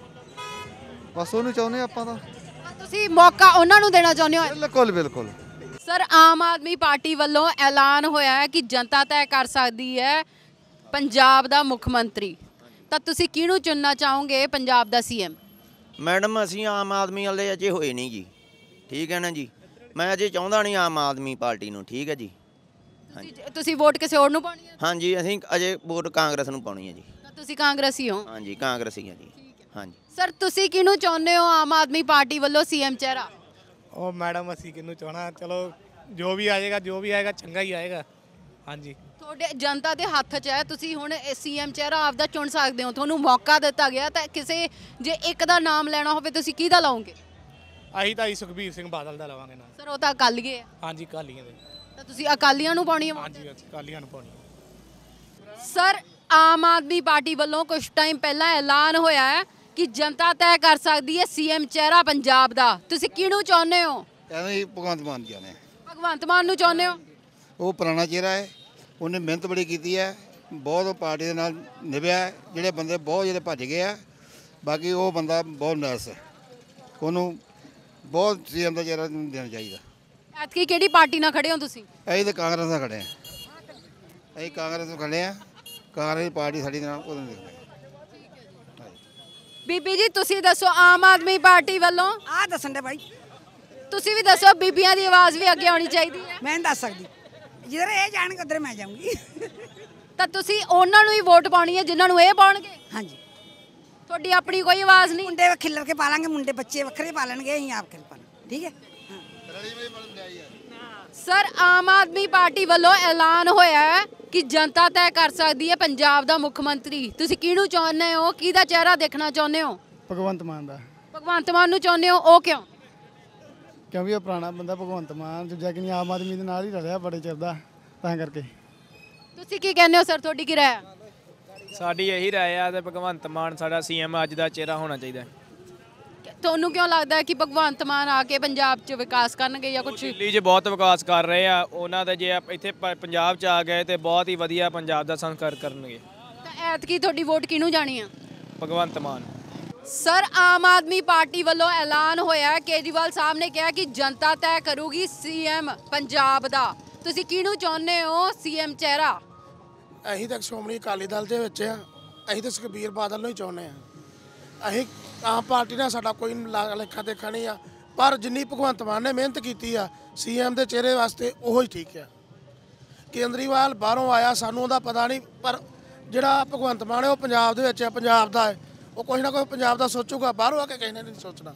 ਬਸ ਉਹਨੂੰ ਚਾਹੁੰਦੇ ਆਪਾਂ ਤਾਂ ਤੁਸੀਂ ਮੌਕਾ ਉਹਨਾਂ ਨੂੰ ਦੇਣਾ ਚਾਹੁੰਦੇ ਹੋ ਬਿਲਕੁਲ ਬਿਲਕੁਲ ਸਰ ਆਮ ਆਦਮੀ ਪਾਰਟੀ ਵੱਲੋਂ ਐਲਾਨ ਹੋਇਆ ਹੈ ਕਿ ਜਨਤਾ ਤੈਅ ਕਰ ਸਕਦੀ ਹੈ ਪੰਜਾਬ ਦਾ ਮੁੱਖ ਮੰਤਰੀ ਤਾਂ ਤੁਸੀਂ ਕਿਹਨੂੰ ਚੁਣਨਾ ਚਾਹੋਗੇ ਪੰਜਾਬ ਦਾ ਸੀਐਮ ਮੈਡਮ ਅਸੀਂ ਆਮ ਆਦਮੀ ਵਾਲੇ ਅਜੇ ਹੋਏ ਨਹੀਂ ਜੀ ਠੀਕ ਹੈ ਨਾ ਜੀ ਮੈਂ ਅਜੇ ਚਾਹੁੰਦਾ ਨਹੀਂ ਆਮ ਆਦਮੀ ਪਾਰਟੀ ਨੂੰ ਠੀਕ ਹੈ ਜੀ ਹਾਂਜੀ ਤੁਸੀਂ- ਤੁਸੀਂ ਵੋਟ ਕਿਸੇ ਹੋਰ ਨੂੰ ਪਾਉਣੀ ਹੈ ਹਾਂਜੀ ਅਸੀਂ ਅਜੇ ਵੋਟ ਕਾਂਗਰਸ ਨੂੰ ਪਾਉਣੀ ਹੈ ਜੀ ਤੁਸੀਂ ਕਾਂਗਰਸੀ ਹੋ ਹਾਂਜੀ ਕਾਂਗਰਸੀ ਹਾਂ ਜੀ ਹਾਂਜੀ ਸਰ ਤੁਸੀਂ ਕਿਹਨੂੰ ਚਾਹੁੰਦੇ ਹੋ ਆਮ ਆਦਮੀ ਪਾਰਟੀ ਵੱਲੋਂ ਸੀਐਮ ਚਿਹਰਾ ਉਹ ਮੈਡਮ ਅਸੀਂ ਕਿਹਨੂੰ ਚਾਹਣਾ ਚਲੋ ਜੋ ਵੀ ਆਏਗਾ ਜੋ ਵੀ ਆਏਗਾ ਚੰਗਾ ਹੀ ਆਏਗਾ ਹਾਂਜੀ ਤੁਹਾਡੇ ਜਨਤਾ ਦੇ ਹੱਥ 'ਚ ਹੈ ਤੁਸੀਂ ਹੁਣ ਸੀਐਮ ਚਿਹਰਾ ਆਪਦਾ ਚੁਣ ਸਕਦੇ ਹੋ ਤੁਹਾਨੂੰ ਮੌਕਾ ਦਿੱਤਾ ਗਿਆ ਤਾਂ ਕਿਸੇ ਜੇ ਇੱਕ ਦਾ ਨਾਮ ਲੈਣਾ ਹੋਵੇ ਤੁਸੀਂ ਕਿਹਦਾ ਲਾਓਗੇ ਅਸੀਂ ਤਾਂ ਹੀ ਸੁਖਬੀਰ ਸਿੰਘ ਬਾਦਲ ਦਾ ਲਵਾਂਗੇ ਨਾਲ ਸਰ ਉਹ ਤਾਂ ਅਕਾਲੀਏ ਆ ਹਾਂਜੀ ਹੀ ਦੇ ਤਾਂ ਤੁਸੀਂ ਅਕਾਲੀਆਂ ਨੂੰ ਪਾਉਣੀ ਹੈ ਹਾਂਜੀ ਹਾਂਜੀ ਅਕਾਲੀਆਂ ਨੂੰ ਪਾਉਣੀ ਸਰ ਆਮ ਆਦਮੀ ਪਾਰਟੀ ਵੱਲੋਂ ਕੁਝ ਟਾਈਮ ਪਹਿਲਾਂ ਐਲਾਨ ਹੋਇਆ ਹੈ ਕਿ ਜਨਤਾ ਤੈਅ ਕਰ ਸਕਦੀ ਹੈ ਸੀਐਮ ਚਿਹਰਾ ਪੰਜਾਬ ਦਾ ਤੁਸੀਂ ਕਿਹਨੂੰ ਚਾਹੁੰਦੇ ਹੋ ਐਵੇਂ ਹੀ ਭਗਵੰਤ ਮਾਨ ਜੀ ਨੇ ਭਗਵੰਤ ਮਾਨ ਨੂੰ ਚਾਹੁੰਦੇ ਹੋ ਉਹ ਪੁਰਾਣਾ ਚਿਹਰਾ ਹੈ ਉਹਨੇ ਮਿਹਨਤ ਬੜੀ ਕੀਤੀ ਹੈ ਬਹੁਤ ਪਾਰਟੀ ਦੇ ਨਾਲ ਨਿਭਿਆ ਜਿਹੜੇ ਬੰਦੇ ਬਹੁਤ ਜਿਹੜੇ ਭੱਜ ਗਏ ਆ ਬਾਕੀ ਉਹ ਬੰਦਾ ਬਹੁਤ ਨਰਸ ਹੈ ਉਹਨੂੰ ਬਹੁਤ ਸੀਐਮ ਦਾ ਚਿਹਰਾ ਦੇਣਾ ਚਾਹੀਦਾ ਐਤਕੀ ਕਿਹੜੀ ਪਾਰਟੀ ਨਾਲ ਖੜੇ ਹੋ ਤੁਸੀਂ ਅਸੀਂ ਤਾਂ ਕਾਂਗਰਸ ਨਾਲ ਖੜੇ ਆ ਅਸੀਂ ਕਾਂਗਰਸ ਨਾਲ ਖੜੇ ਆ ਕਾਂਗਰਸ ਦੀ ਪਾਰਟੀ ਸਾਡੀ ਨਾਲ ਕੋਈ ਨਹੀਂ ਖੜੇ ਬੀਬੀ ਜੀ ਤੁਸੀਂ ਦੱਸੋ ਆਮ ਆਦਮੀ ਪਾਰਟੀ ਵੱਲੋਂ ਆ ਦੱਸਣ ਦੇ ਭਾਈ ਤੁਸੀਂ ਵੀ ਦੱਸੋ ਬੀਬੀਆਂ ਦੀ ਆਵਾਜ਼ ਵੀ ਅੱਗੇ ਆਉਣੀ ਚਾਹੀਦੀ ਹੈ ਮੈਂ ਨਹੀਂ ਦੱਸ ਸਕਦੀ ਜਿੱਧਰ ਇਹ ਜਾਣ ਉਧਰ ਮੈਂ ਜਾਊਂਗੀ ਤਾਂ ਤੁਸੀਂ ਉਹਨਾਂ ਨੂੰ ਹੀ ਵੋਟ ਪਾਉਣੀ ਹੈ ਜਿਨ੍ਹਾਂ ਨੂੰ ਇਹ ਪਾਉਣਗੇ ਹਾਂਜੀ ਤੁਹਾਡੀ ਆਪਣੀ ਕੋਈ ਆਵਾਜ਼ ਨਹੀਂ ਮੁੰਡੇ ਖਿੱਲਰ ਕੇ ਪਾਲਾਂਗੇ ਮੁੰਡੇ ਬੱਚੇ ਵੱਖਰੇ ਪਾਲਣਗੇ ਅਸੀਂ ਆਪ ਕਿਰਪਾ ਠੀਕ ਹੈ ਸਰ ਆਮ ਆਦਮੀ ਪਾਰਟੀ ਵੱਲੋਂ ਐਲਾਨ ਹੋਇਆ ਹੈ ਕਿ ਜਨਤਾ ਤੈਅ ਕਰ ਸਕਦੀ ਹੈ ਪੰਜਾਬ ਦਾ ਮੁੱਖ ਮੰਤਰੀ ਤੁਸੀਂ ਕਿਹਨੂੰ ਚਾਹੁੰਦੇ ਹੋ ਕਿਹਦਾ ਚਿਹਰਾ ਦੇਖਣਾ ਚਾਹੁੰਦੇ ਹੋ ਭਗਵੰਤ ਮਾਨ ਦਾ ਭਗਵੰਤ ਮਾਨ ਨੂੰ ਚਾਹੁੰਦੇ ਹੋ ਉਹ ਕਿਉਂ ਕਿਉਂਕਿ ਉਹ ਪੁਰਾਣਾ ਬੰਦਾ ਭਗਵੰਤ ਮਾਨ ਦੂਜਾ ਕਿ ਨਹੀਂ ਆਮ ਆਦਮੀ ਦੇ ਨਾਲ ਹੀ ਰਲਿਆ ਬੜੇ ਚਿਰ ਦਾ ਤਾਂ ਕਰਕੇ ਤੁਸੀਂ ਕੀ ਕਹਿੰਦੇ ਹੋ ਸਰ ਤੁਹਾਡੀ ਕੀ ਰਾਏ ਸਾਡੀ ਇਹੀ ਰਾਏ ਆ ਤੇ ਭਗਵੰਤ ਮਾਨ ਸਾਡਾ ਸੀਐਮ ਅੱਜ ਦਾ ਚਿਹਰਾ ਹੋਣਾ ਚਾਹੀਦਾ ਤੁਹਾਨੂੰ ਕਿਉਂ ਲੱਗਦਾ ਹੈ ਕਿ ਭਗਵੰਤ ਮਾਨ ਆ ਕੇ ਪੰਜਾਬ 'ਚ ਵਿਕਾਸ ਕਰਨਗੇ ਜਾਂ ਕੁਝ ਦਿੱਲੀ 'ਚ ਬਹੁਤ ਵਿਕਾਸ ਕਰ ਰਹੇ ਆ ਉਹਨਾਂ ਦਾ ਜੇ ਇੱਥੇ ਪੰਜਾਬ 'ਚ ਆ ਗਏ ਤੇ ਬਹੁਤ ਹੀ ਵਧੀਆ ਪੰਜਾਬ ਦਾ ਸੰਸਕਾਰ ਕਰਨਗੇ ਤਾਂ ਐਤਕੀ ਤੁਹਾਡੀ ਵੋਟ ਕਿਹਨੂੰ ਜਾਣੀ ਆ ਭਗਵੰਤ ਮਾਨ ਸਰ ਆਮ ਆਦਮੀ ਪਾਰਟੀ ਵੱਲੋਂ ਐਲਾਨ ਹੋਇਆ ਹੈ। ਕੇਜਰੀਵਾਲ ਸਾਹਿਬ ਨੇ ਕਿਹਾ ਕਿ ਜਨਤਾ ਤੈਅ ਕਰੂਗੀ ਸੀਐਮ ਪੰਜਾਬ ਦਾ ਤੁਸੀਂ ਕਿਹਨੂੰ ਚਾਹੁੰਦੇ ਹੋ ਸੀਐਮ ਚਿਹਰਾ ਅਸੀਂ ਤਾਂ ਸ਼੍ਰੋਮਣੀ ਅਕਾਲੀ ਦਲ ਦੇ ਵਿੱਚ ਆ ਅਸੀਂ ਤਾਂ ਸੁਖਬੀਰ ਬਾਦਲ ਨੂੰ ਹੀ ਚਾਹੁੰਦੇ ਆ ਅਸੀਂ ਆਮ ਪਾਰਟੀ ਨਾਲ ਸਾਡਾ ਕੋਈ ਲੇਖਾ ਦੇਖਾ ਨਹੀਂ ਆ ਪਰ ਜਿੰਨੀ ਭਗਵੰਤ ਮਾਨ ਨੇ ਮਿਹਨਤ ਕੀਤੀ ਆ ਸੀਐਮ ਦੇ ਚਿਹਰੇ ਵਾਸਤੇ ਉਹੋ ਹੀ ਠੀਕ ਆ ਕੇਂਦਰੀਵਾਲ ਬਾਹਰੋਂ ਆਇਆ ਸਾਨੂੰ ਉਹਦਾ ਪਤਾ ਨਹੀਂ ਪਰ ਜਿਹੜਾ ਭਗਵੰਤ ਮਾਨ ਹੈ ਉਹ ਪੰਜਾਬ ਦੇ ਵਿੱਚ ਹੈ ਪੰਜਾਬ ਦਾ ਹੈ ਉਹ ਕੁਝ ਨਾ ਕੁਝ ਪੰਜਾਬ ਦਾ ਸੋਚੂਗਾ ਬਾਹਰੋਂ ਆ ਕੇ ਕਹਿੰਦੇ ਨਹੀਂ ਸੋਚਣਾ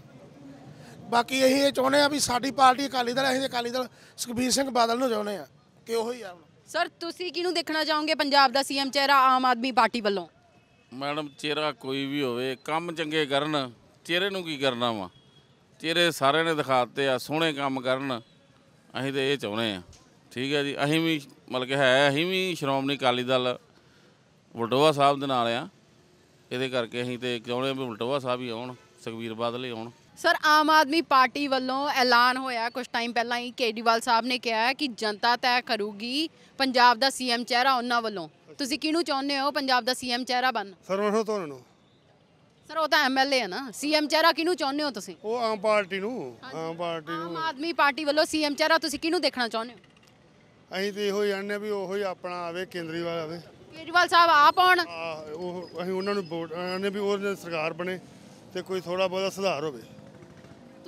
ਬਾਕੀ ਅਸੀਂ ਇਹ ਚਾਹੁੰਦੇ ਆ ਵੀ ਸਾਡੀ ਪਾਰਟੀ ਅਕਾਲੀ ਦਲ ਅਸੀਂ ਅਕਾਲੀ ਦਲ ਸੁਖਬੀਰ ਸਿੰਘ ਬਾਦਲ ਨੂੰ ਚਾਹੁੰਦੇ ਆ ਕਿ ਹੀ ਆ ਸਰ ਤੁਸੀਂ ਕਿਹਨੂੰ ਦੇਖਣਾ ਚਾਹੋਗੇ ਪੰਜਾਬ ਦਾ ਸੀਐਮ ਚਿਹਰਾ ਆਮ ਆਦਮੀ ਪਾਰਟੀ ਵੱਲੋਂ ਮੈਡਮ ਚਿਹਰਾ ਕੋਈ ਵੀ ਹੋਵੇ ਕੰਮ ਚੰਗੇ ਕਰਨ ਚਿਹਰੇ ਨੂੰ ਕੀ ਕਰਨਾ ਵਾ ਚਿਹਰੇ ਸਾਰਿਆਂ ਨੇ ਦਿਖਾਤੇ ਆ ਸੋਹਣੇ ਕੰਮ ਕਰਨ ਅਸੀਂ ਤੇ ਇਹ ਚਾਹੁੰਦੇ ਆ ਠੀਕ ਹੈ ਜੀ ਅਸੀਂ ਵੀ ਮਤਲਬ ਕਿ ਹੈ ਅਸੀਂ ਵੀ ਸ਼੍ਰੋਮਣੀ ਅਕਾਲੀ ਦਲ ਵਲਟੋਆ ਸਾਹਿਬ ਦੇ ਨਾਲ ਆ ਇਹਦੇ ਕਰਕੇ ਅਸੀਂ ਤੇ ਚਾਹੁੰਦੇ ਆ ਵੀ ਵਲਟੋਆ ਸਾਹਿਬ ਹੀ ਆਉਣ ਸੁਖਵੀਰ ਬਾਦਲ ਹੀ ਆਉਣ ਸਰ ਆਮ ਆਦਮੀ ਪਾਰਟੀ ਵੱਲੋਂ ਐਲਾਨ ਹੋਇਆ ਕੁਝ ਟਾਈਮ ਪਹਿਲਾਂ ਹੀ ਕੇਡੀਵਾਲ ਸਾਹਿਬ ਨੇ ਕਿਹਾ ਕਿ ਜਨਤਾ ਤੈਅ ਕਰੂਗੀ ਪੰਜਾਬ ਦਾ ਸੀਐਮ ਚਿਹਰਾ ਉਹਨਾਂ ਵੱਲੋਂ ਤੁਸੀਂ ਕਿਹਨੂੰ ਚਾਹੁੰਦੇ ਹੋ ਪੰਜਾਬ ਦਾ ਸੀਐਮ ਚਿਹਰਾ ਬਣ ਸਰ ਉਹਨਾਂ ਤੁਹਾਨੂੰ ਨੂੰ ਸਰ ਉਹ ਤਾਂ ਐਮਐਲਏ ਹੈ ਨਾ ਸੀਐਮ ਚਿਹਰਾ ਕਿਹਨੂੰ ਚਾਹੁੰਦੇ ਹੋ ਤੁਸੀਂ ਉਹ ਆਮ ਪਾਰਟੀ ਨੂੰ ਆਮ ਪਾਰਟੀ ਨੂੰ ਆਮ ਆਦਮੀ ਪਾਰਟੀ ਵੱਲੋਂ ਸੀਐਮ ਚਿਹਰਾ ਤੁਸੀਂ ਕਿਹਨੂੰ ਦੇਖਣਾ ਚਾਹੁੰਦੇ ਹੋ ਅਸੀਂ ਤੇ ਇਹੋ ਜਾਣਦੇ ਵੀ ਉਹੋ ਹੀ ਆਪਣਾ ਆਵੇ ਕੇਂਦਰੀ ਵਾਲਾ ਆਵੇ ਕੇਜਰੀਵਾਲ ਸਾਹਿਬ ਆਪ ਆਉਣ ਉਹ ਅਸੀਂ ਉਹਨਾਂ ਨੂੰ ਵੋਟ ਨੇ ਵੀ ਉਹ ਸਰਕਾਰ ਬਣੇ ਤੇ ਕੋਈ ਥੋੜਾ ਬਹੁਤਾ ਸੁਧਾਰ ਹੋਵੇ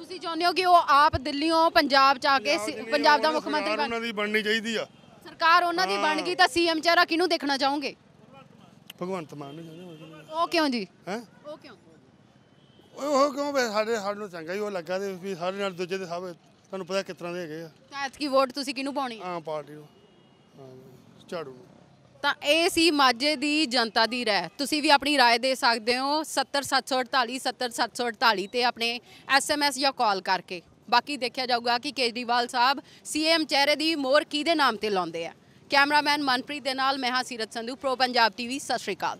ਤੁਸੀਂ ਚਾਹੁੰਦੇ ਹੋ ਕਿ ਉਹ ਆਪ ਦਿੱਲੀੋਂ ਪੰਜਾਬ ਚ ਆ ਕੇ ਪੰਜਾਬ ਦਾ ਮੁੱਖ ਮੰਤਰੀ ਬਣ ਉਹਨਾਂ ਦੀ ਬਣਨੀ ਚਾਹੀਦੀ ਆ ਸਰਕਾਰ ਉਹਨਾਂ ਦੀ ਬਣ ਗਈ ਤਾਂ ਸੀਐਮ ਚਾਰਾ ਕਿਹਨੂੰ ਦੇਖਣਾ ਚਾਹੋਗੇ ਭਗਵੰਤ ਮਾਨ ਨੂੰ ਉਹ ਕਿਉਂ ਜੀ ਹੈ ਉਹ ਕਿਉਂ ਉਹ ਕਿਉਂ ਸਾਡੇ ਸਾਨੂੰ ਚੰਗਾ ਹੀ ਉਹ ਲੱਗਾ ਤੇ ਵੀ ਸਾਡੇ ਨਾਲ ਦੂਜੇ ਦੇ ਸਭ ਤੁਹਾਨੂੰ ਪਤਾ ਕਿਤਰਾ ਦੇ ਹੈਗੇ ਆ ਤਾਂ ਐਤਕੀ ਵੋਟ ਤੁਸੀਂ ਕਿਹਨੂੰ ਪਾਉਣੀ ਆ ਹਾਂ ਪਾਰਟੀ ਨੂੰ ਹਾਂ, ਝਾੜੂ ਨੂੰ ਤਾਂ ਇਹ ਸੀ ਮਾਝੇ ਦੀ ਜਨਤਾ ਦੀ ਰਾਏ ਤੁਸੀਂ ਵੀ ਆਪਣੀ ਰਾਏ ਦੇ ਸਕਦੇ ਹੋ 70748 70748 ਤੇ ਆਪਣੇ ਐਸਐਮਐਸ ਜਾਂ ਕਾਲ ਕਰਕੇ ਬਾਕੀ ਦੇਖਿਆ ਜਾਊਗਾ ਕਿ ਕੇਜਰੀਵਾਲ ਸਾਹਿਬ ਸੀਐਮ ਚਿਹਰੇ ਦੀ ਮੋਰ ਕਿਹਦੇ ਨਾਮ ਤੇ ਲਾਉਂਦੇ ਆ ਕੈਮਰਾਮੈਨ ਮਨਪ੍ਰੀਤ ਦੇ ਨਾਲ ਮੈਂ ਹਾਂ ਸੀਰਤ ਸੰਧੂ ਪ੍ਰੋ ਪੰਜਾਬ ਟੀਵੀ ਸਤਿ ਸ਼੍ਰੀ ਅਕਾਲ